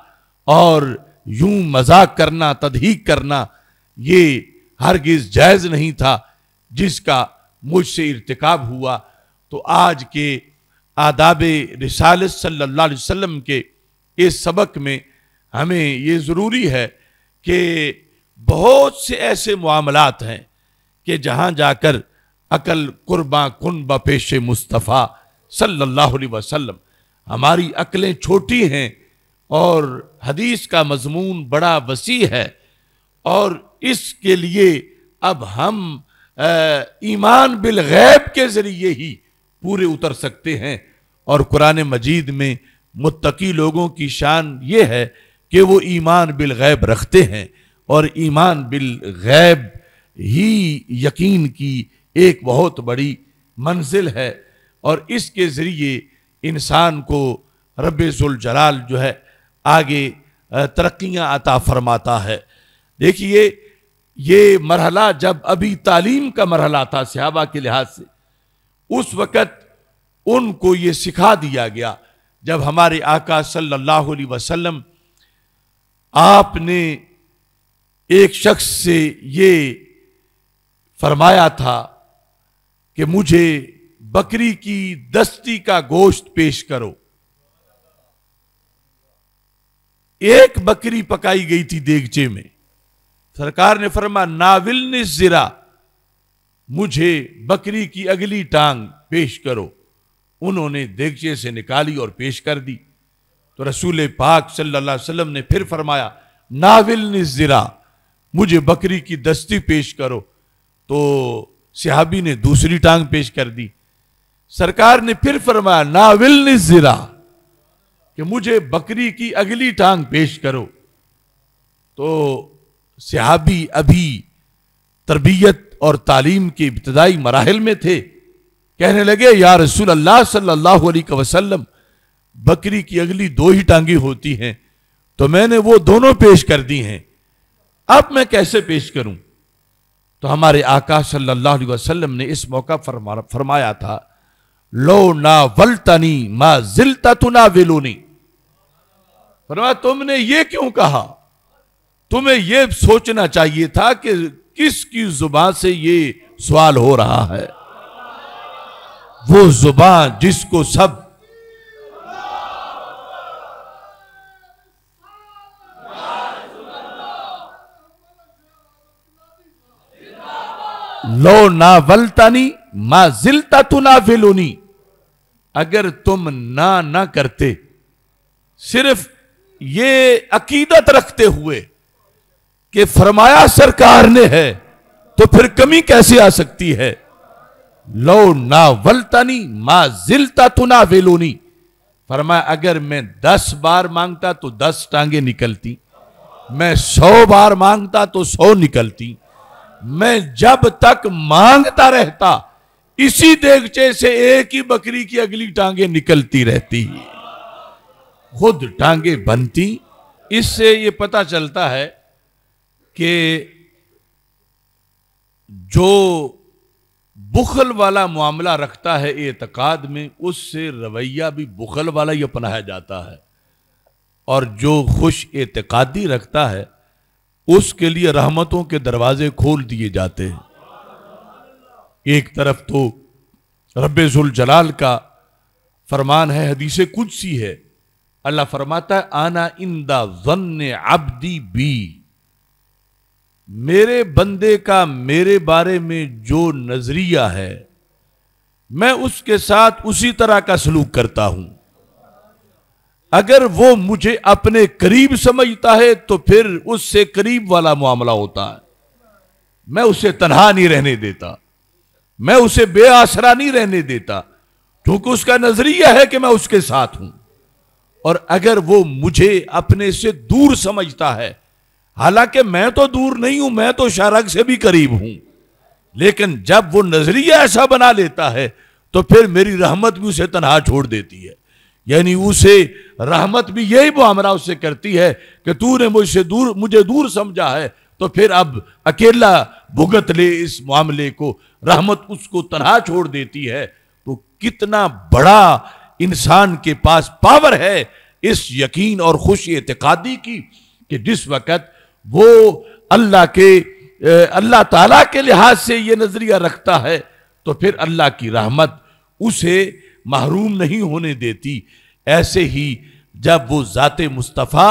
और यूं मजाक करना तदहीक करना ये हरगिज जायज़ नहीं था जिसका मुझसे इरतकब हुआ तो आज के आदाब रिसाल सल्ला वसम के इस सबक में हमें ये ज़रूरी है कि बहुत से ऐसे मामलात हैं कि जहाँ जाकर अकल कुर्बा कन बपेश मुस्तफ़ा सल्लल्लाहु अलैहि वसल्लम हमारी अकलें छोटी हैं और हदीस का मजमून बड़ा वसी है और इसके लिए अब हम ईमान बिल गैब के ज़रिए ही पूरे उतर सकते हैं और कुरान मजीद में मुत्तकी लोगों की शान ये है कि वो ईमान बिल गैब रखते हैं और ईमान बिल गैब ही यकीन की एक बहुत बड़ी मंजिल है और इसके ज़रिए इंसान को रब जलाल जो है आगे तरक्याँ आता फरमाता है देखिए ये मरहला जब अभी तालीम का मरहला था सहाबा के लिहाज से उस वक़्त उनको ये सिखा दिया गया जब हमारे आका सल्लल्लाहु अलैहि वसल्लम आपने एक शख्स से ये फरमाया था कि मुझे बकरी की दस्ती का गोश्त पेश करो एक बकरी पकाई गई थी देगचे में सरकार ने फरमा नाविल ने जिरा मुझे बकरी की अगली टांग पेश करो उन्होंने देगचे से निकाली और पेश कर दी तो रसूल पाक सल्लल्लाहु अलैहि वसल्लम ने फिर फरमाया नाविल ने जिरा मुझे बकरी की दस्ती पेश करो तो सिहाबी ने दूसरी टांग पेश कर दी सरकार ने फिर फरमाया नाविल ने जिरा कि मुझे बकरी की अगली टांग पेश करो तो सिहाबी अभी तरबियत और तालीम के इब्तदाई मराहल में थे कहने लगे या रसूल अल्लाह सल्लल्लाहु अलैहि वसल्लम बकरी की अगली दो ही टांगी होती हैं तो मैंने वो दोनों पेश कर दी हैं अब मैं कैसे पेश करूं तो हमारे आका सल्लल्लाहु अलैहि वसल्लम ने इस मौका फरमा, फरमाया था लो ना वलतनी मा जिलता तुना वेलोनी फरमा तुमने ये क्यों कहा तुम्हें यह सोचना चाहिए था कि किसकी जुबान से ये सवाल हो रहा है वो जुबान जिसको सब लो ना वलतानी मां जिलता तू ना फिलूनी अगर तुम ना ना करते सिर्फ ये अकीदत रखते हुए कि फरमाया सरकार ने है तो फिर कमी कैसे आ सकती है लो ना नहीं मा जिलता तो ना वेलोनी फरमाया अगर मैं दस बार मांगता तो दस टांगे निकलती मैं सौ बार मांगता तो सौ निकलती मैं जब तक मांगता रहता इसी देखचे से एक ही बकरी की अगली टांगे निकलती रहती है खुद टांगे बनती इससे ये पता चलता है कि जो बुखल वाला मामला रखता है एतकाद में उससे रवैया भी बुखल वाला ही अपनाया जाता है और जो खुश एतकादी रखता है उसके लिए रहमतों के दरवाजे खोल दिए जाते हैं एक तरफ तो जुल जलाल का फरमान है हदीसे कुछ सी है अल्लाह फरमाता है आना इंदा अब अब्दी बी मेरे बंदे का मेरे बारे में जो नजरिया है मैं उसके साथ उसी तरह का सलूक करता हूं अगर वो मुझे अपने करीब समझता है तो फिर उससे करीब वाला मामला होता है मैं उसे तनहा नहीं रहने देता मैं उसे बेआसरा नहीं रहने देता क्योंकि उसका नजरिया है कि मैं उसके साथ हूं और अगर वो मुझे अपने से दूर समझता है हालांकि मैं तो दूर नहीं हूं मैं तो शारग से भी करीब हूं लेकिन जब वो नजरिया ऐसा बना लेता है तो फिर मेरी रहमत भी उसे तनहा छोड़ देती है यानी उसे रहमत भी यही मामला उससे करती है कि तू ने मुझसे दूर मुझे दूर समझा है तो फिर अब अकेला भुगत ले इस मामले को रहमत उसको तनहा छोड़ देती है तो कितना बड़ा इंसान के पास पावर है इस यकीन और खुशी एतकादी की कि जिस वक़्त वो अल्लाह के अल्लाह ताला के लिहाज से ये नज़रिया रखता है तो फिर अल्लाह की रहमत उसे महरूम नहीं होने देती ऐसे ही जब वो ज़ात मुस्तफ़ा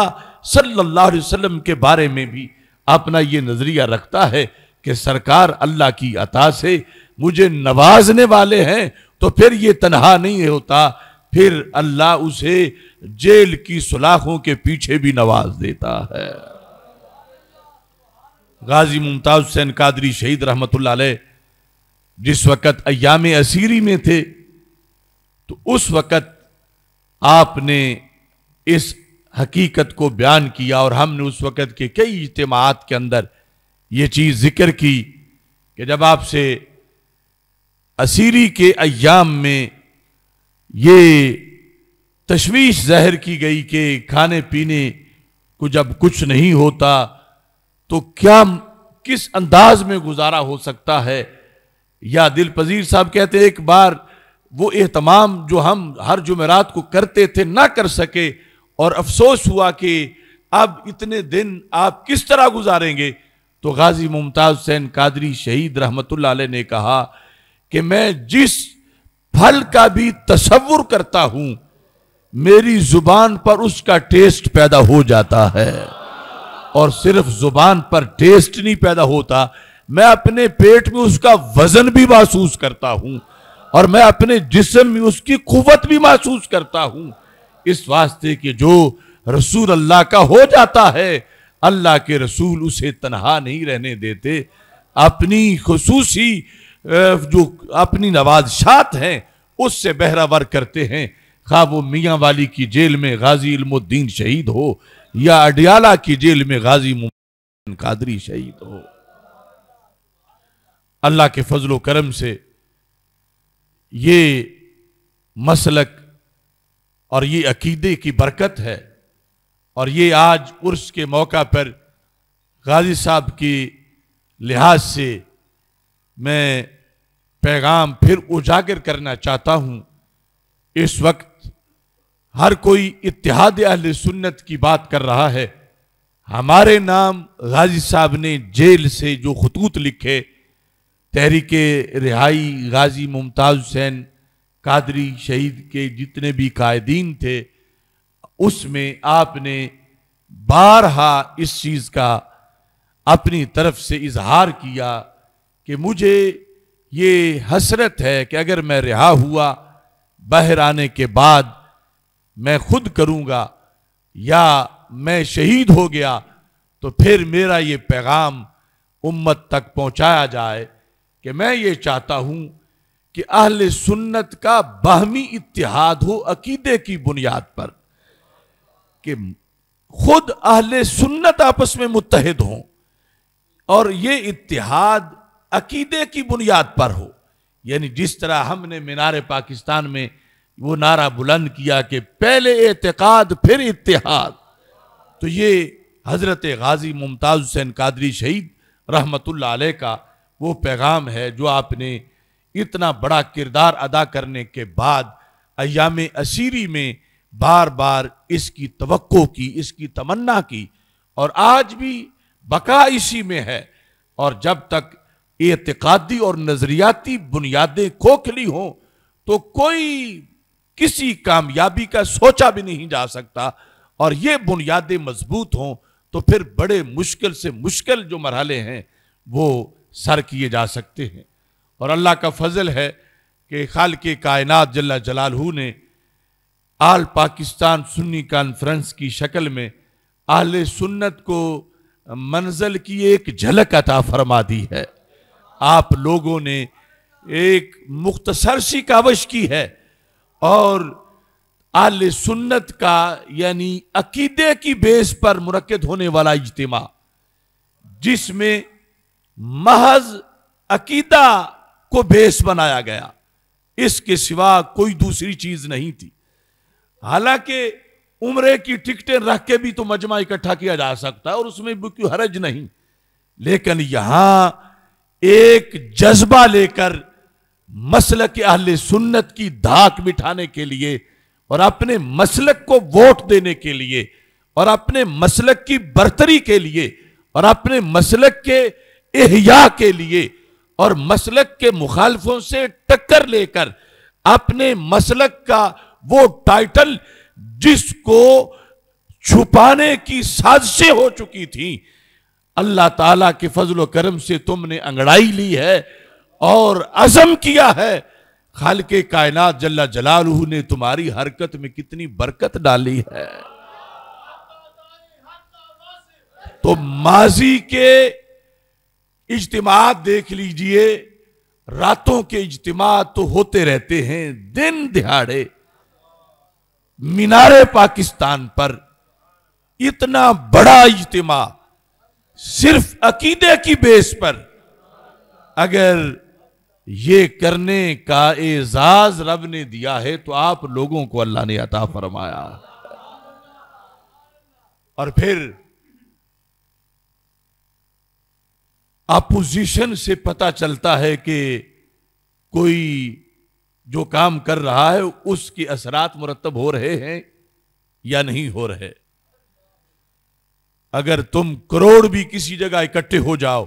सल्लल्लाहु अलैहि वसल्लम के बारे में भी अपना ये नज़रिया रखता है कि सरकार अल्लाह की अता से मुझे नवाजने वाले हैं तो फिर ये तनहा नहीं होता फिर अल्लाह उसे जेल की सलाखों के पीछे भी नवाज देता है गाजी मुमताज हुसैन कादरी शहीद रहमत जिस वक़्त अयाम असीरी में थे तो उस वक़्त आपने इस हकीकत को बयान किया और हमने उस वक़्त के कई इजमात के अंदर ये चीज़ जिक्र की कि जब आपसे असीरी के अयाम में ये तशवीश जाहिर की गई कि खाने पीने को जब कुछ नहीं होता तो क्या किस अंदाज में गुजारा हो सकता है या दिल पजीर साहब कहते एक बार वो एहतमाम जो हम हर जुमेरात को करते थे ना कर सके और अफसोस हुआ कि अब इतने दिन आप किस तरह गुजारेंगे तो गाजी मुमताज़ हुसैन कादरी शहीद रहमतुल्लाह ने कहा कि मैं जिस फल का भी तस्वुर करता हूं मेरी जुबान पर उसका टेस्ट पैदा हो जाता है और सिर्फ जुबान पर टेस्ट नहीं पैदा होता मैं अपने पेट में उसका वजन भी महसूस करता हूं और मैं अपने जिसम में उसकी कुवत भी महसूस करता हूं इस वास्ते कि जो रसूल अल्लाह का हो जाता है अल्लाह के रसूल उसे तनहा नहीं रहने देते अपनी खसूसी जो अपनी नवादशात हैं उससे बहरावर करते हैं खा वो मियाँ वाली की जेल में गाजी इल्मुद्दीन शहीद हो या अडियाला की जेल में गाजी मुमन कादरी शहीद हो अल्लाह के फजलो करम से ये मसलक और ये अकीदे की बरकत है और ये आज उर्स के मौका पर गाजी साहब की लिहाज से मैं पैगाम फिर उजागर करना चाहता हूं इस वक्त हर कोई इतिहाद अहल सुन्नत की बात कर रहा है हमारे नाम गाजी साहब ने जेल से जो खतूत लिखे तहरीक रिहाई गाजी मुमताज़ हुसैन कादरी शहीद के जितने भी कायदीन थे उसमें आपने बारहा इस चीज़ का अपनी तरफ से इजहार किया कि मुझे ये हसरत है कि अगर मैं रिहा हुआ बाहर आने के बाद मैं खुद करूँगा या मैं शहीद हो गया तो फिर मेरा ये पैगाम उम्मत तक पहुँचाया जाए कि मैं ये चाहता हूँ कि अहल सुन्नत का बाहमी इतिहाद हो अकीदे की बुनियाद पर कि खुद अहल सुन्नत आपस में मुतहद हों और ये इतिहाद अकीदे की बुनियाद पर हो यानी जिस तरह हमने मीनार पाकिस्तान में वो नारा बुलंद किया कि पहले एतकाद फिर इतिहाद तो ये हज़रत गाजी मुमताज़ हुसैन कादरी शहीद रहमत आलह का वो पैगाम है जो आपने इतना बड़ा किरदार अदा करने के बाद अयाम असीरी में बार बार इसकी तो की इसकी तमन्ना की और आज भी बका इसी में है और जब तक एतकादी और नज़रियाती बुनियादें खोखली हों तो कोई किसी कामयाबी का सोचा भी नहीं जा सकता और ये बुनियादें मजबूत हों तो फिर बड़े मुश्किल से मुश्किल जो मरहले हैं वो सर किए जा सकते हैं और अल्लाह का फजल है कि खाल के कायनात जल्ला जलालहू ने आल पाकिस्तान सुन्नी कॉन्फ्रेंस की शक्ल में आल सुन्नत को मंजिल की एक झलक अता फरमा दी है आप लोगों ने एक मुख्तसर सी कावश की है और आल सुन्नत का यानी अकीदे की बेस पर मुनद होने वाला इज्तम जिसमें महज अकीदा को बेस बनाया गया इसके सिवा कोई दूसरी चीज नहीं थी हालांकि उम्र की टिकटें रख के भी तो मजमा इकट्ठा किया जा सकता है और उसमें भी कोई हरज नहीं लेकिन यहां एक जज्बा लेकर मसल के अहल सुन्नत की धाक बिठाने के लिए और अपने मसलक को वोट देने के लिए और अपने मसलक की बर्तरी के लिए और अपने मसलक के एहया के लिए और मसलक के मुखालफों से टक्कर लेकर अपने मसलक का वो टाइटल जिसको छुपाने की साजिशें हो चुकी थी अल्लाह ताला के फजल करम से तुमने अंगड़ाई ली है और अजम किया है खाल के कायनात जल्ला जलालू ने तुम्हारी हरकत में कितनी बरकत डाली है तो माजी के इज्तमात देख लीजिए रातों के इज्तम तो होते रहते हैं दिन दिहाड़े मीनारे पाकिस्तान पर इतना बड़ा इज्तमा सिर्फ अकीदे की बेस पर अगर ये करने का एजाज रब ने दिया है तो आप लोगों को अल्लाह ने अता फरमाया और फिर अपोजिशन से पता चलता है कि कोई जो काम कर रहा है उसके असरात मुरतब हो रहे हैं या नहीं हो रहे अगर तुम करोड़ भी किसी जगह इकट्ठे हो जाओ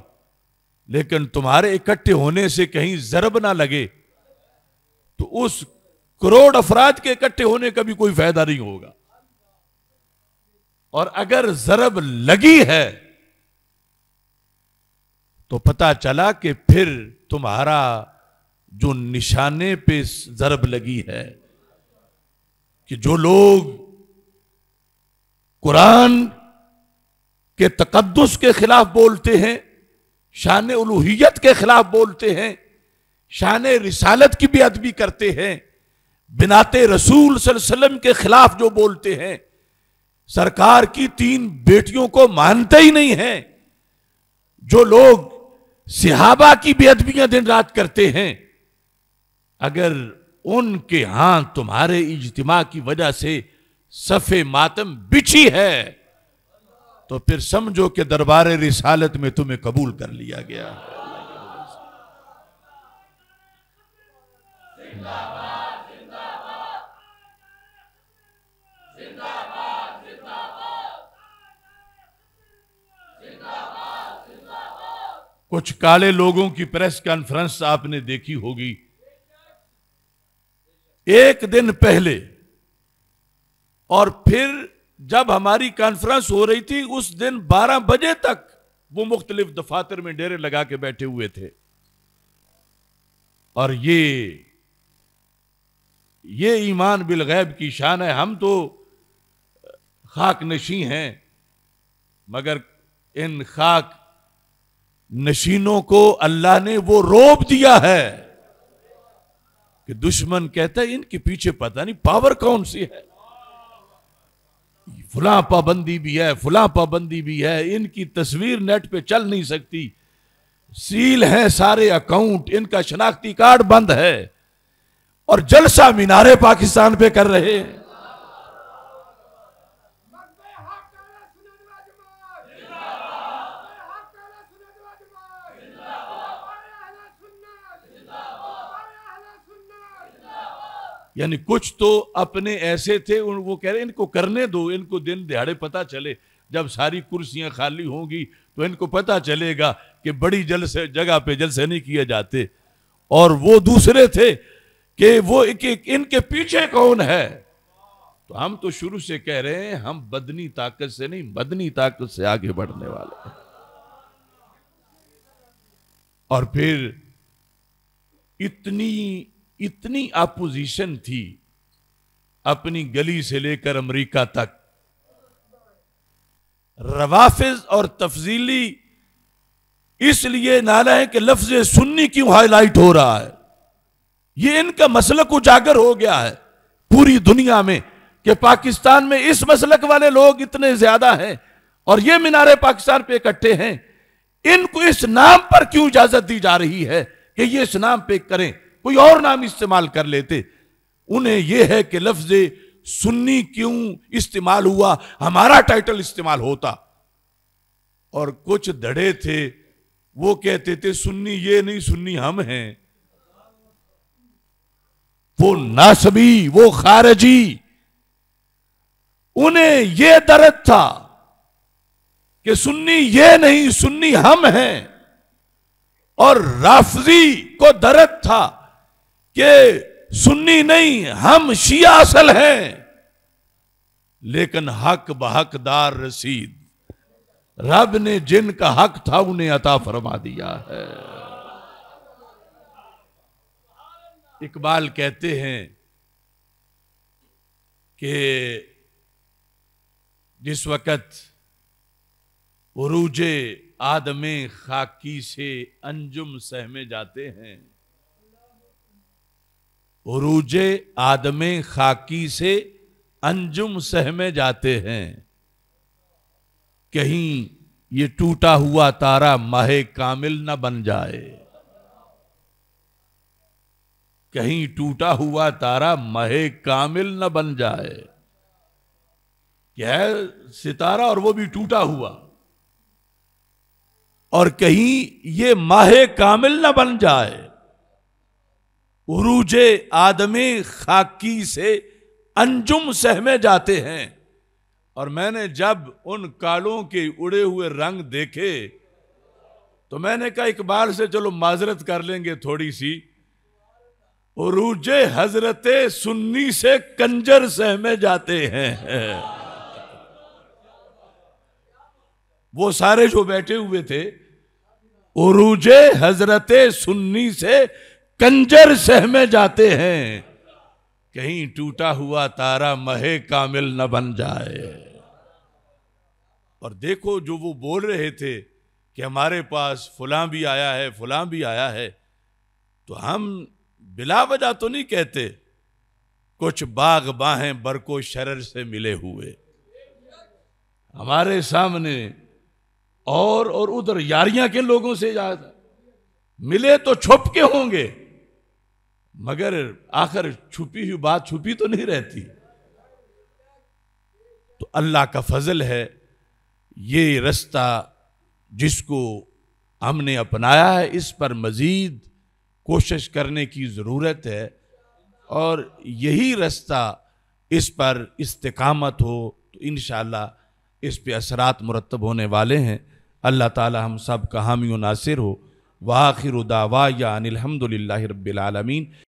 लेकिन तुम्हारे इकट्ठे होने से कहीं जरब ना लगे तो उस करोड़ अफराद के इकट्ठे होने का भी कोई फायदा नहीं होगा और अगर जरब लगी है तो पता चला कि फिर तुम्हारा जो निशाने पे जरब लगी है कि जो लोग कुरान के तकदस के खिलाफ बोलते हैं शान उलूहियत के खिलाफ बोलते हैं शान रिसालत की भी अदबी करते हैं बिनाते रसूल सल्लम के खिलाफ जो बोलते हैं सरकार की तीन बेटियों को मानते ही नहीं हैं जो लोग सिहाबा की बेअदबियां दिन रात करते हैं अगर उनके यहां तुम्हारे इज्तिमा की वजह से सफ़े मातम बिछी है तो फिर समझो कि दरबार रिसालत में तुम्हें कबूल कर लिया गया कुछ काले लोगों की प्रेस कॉन्फ्रेंस आपने देखी होगी एक दिन पहले और फिर जब हमारी कॉन्फ्रेंस हो रही थी उस दिन 12 बजे तक वो मुख्तलिफ दफातर में डेरे लगा के बैठे हुए थे और ये ये ईमान बिलगैब की शान है हम तो खाक नशी हैं मगर इन खाक नशीनों को अल्लाह ने वो रोब दिया है कि दुश्मन कहता है इनके पीछे पता नहीं पावर कौन सी है फुला पाबंदी भी है फुला पाबंदी भी है इनकी तस्वीर नेट पे चल नहीं सकती सील है सारे अकाउंट इनका शनाख्ती कार्ड बंद है और जलसा मीनारे पाकिस्तान पे कर रहे हैं यानी कुछ तो अपने ऐसे थे उन वो कह रहे इनको करने दो इनको दिन दिहाड़े पता चले जब सारी कुर्सियां खाली होंगी तो इनको पता चलेगा कि बड़ी जलसे जगह पे जल से नहीं किए जाते और वो दूसरे थे कि वो एक, एक इनके पीछे कौन है तो हम तो शुरू से कह रहे हैं हम बदनी ताकत से नहीं बदनी ताकत से आगे बढ़ने वाले हैं और फिर इतनी इतनी अपोजिशन थी अपनी गली से लेकर अमेरिका तक रवाफिज और तफजीली इसलिए नारा है कि लफ्ज सुन्नी क्यों हाईलाइट हो रहा है ये इनका मसलक उजागर हो गया है पूरी दुनिया में कि पाकिस्तान में इस मसलक वाले लोग इतने ज्यादा हैं और ये मीनारे पाकिस्तान पे इकट्ठे हैं इनको इस नाम पर क्यों इजाजत दी जा रही है कि ये इस नाम पे करें कोई और नाम इस्तेमाल कर लेते उन्हें यह है कि लफ्ज सुन्नी क्यों इस्तेमाल हुआ हमारा टाइटल इस्तेमाल होता और कुछ धड़े थे वो कहते थे सुन्नी ये नहीं सुन्नी हम हैं वो नासबी वो खारजी उन्हें यह दर्द था कि सुन्नी ये नहीं सुन्नी हम हैं और राफजी को दर्द था कि सुन्नी नहीं हम शिया असल हैं लेकिन हक बहकदार रसीद रब ने जिनका हक था उन्हें अता फरमा दिया है इकबाल कहते हैं कि जिस वक़्त उरूजे आदमे खाकी से अंजुम सहमे जाते हैं रूजे आदमे खाकी से अंजुम सहमे जाते हैं कहीं ये टूटा हुआ तारा माह कामिल न बन जाए कहीं टूटा हुआ तारा माह कामिल न बन जाए क्या सितारा और वो भी टूटा हुआ और कहीं ये माह कामिल न बन जाए उरूजे आदमी खाकी से अंजुम सहमे जाते हैं और मैंने जब उन कालों के उड़े हुए रंग देखे तो मैंने कहा इकबाल से चलो माजरत कर लेंगे थोड़ी सी उरूजे हजरते सुन्नी से कंजर सहमे जाते हैं वो सारे जो बैठे हुए थे उरूजे हजरते सुन्नी से कंजर सहमे जाते हैं कहीं टूटा हुआ तारा महे कामिल न बन जाए और देखो जो वो बोल रहे थे कि हमारे पास फुला भी आया है फुला भी आया है तो हम बिला वजह तो नहीं कहते कुछ बाग बाहें बरको शरर से मिले हुए हमारे सामने और और उधर यारियां के लोगों से मिले तो छुप के होंगे मगर आखिर छुपी हुई बात छुपी तो नहीं रहती तो अल्लाह का फजल है ये रास्ता जिसको हमने अपनाया है इस पर मज़ीद कोशिश करने की ज़रूरत है और यही रास्ता इस पर इस्तकामत हो तो इन इस पर असरात मुरतब होने वाले हैं अल्लाह ताला हम सब का हामी नासिर हो वाखिर दावा या अनिलहमदिल्ला रबालमीन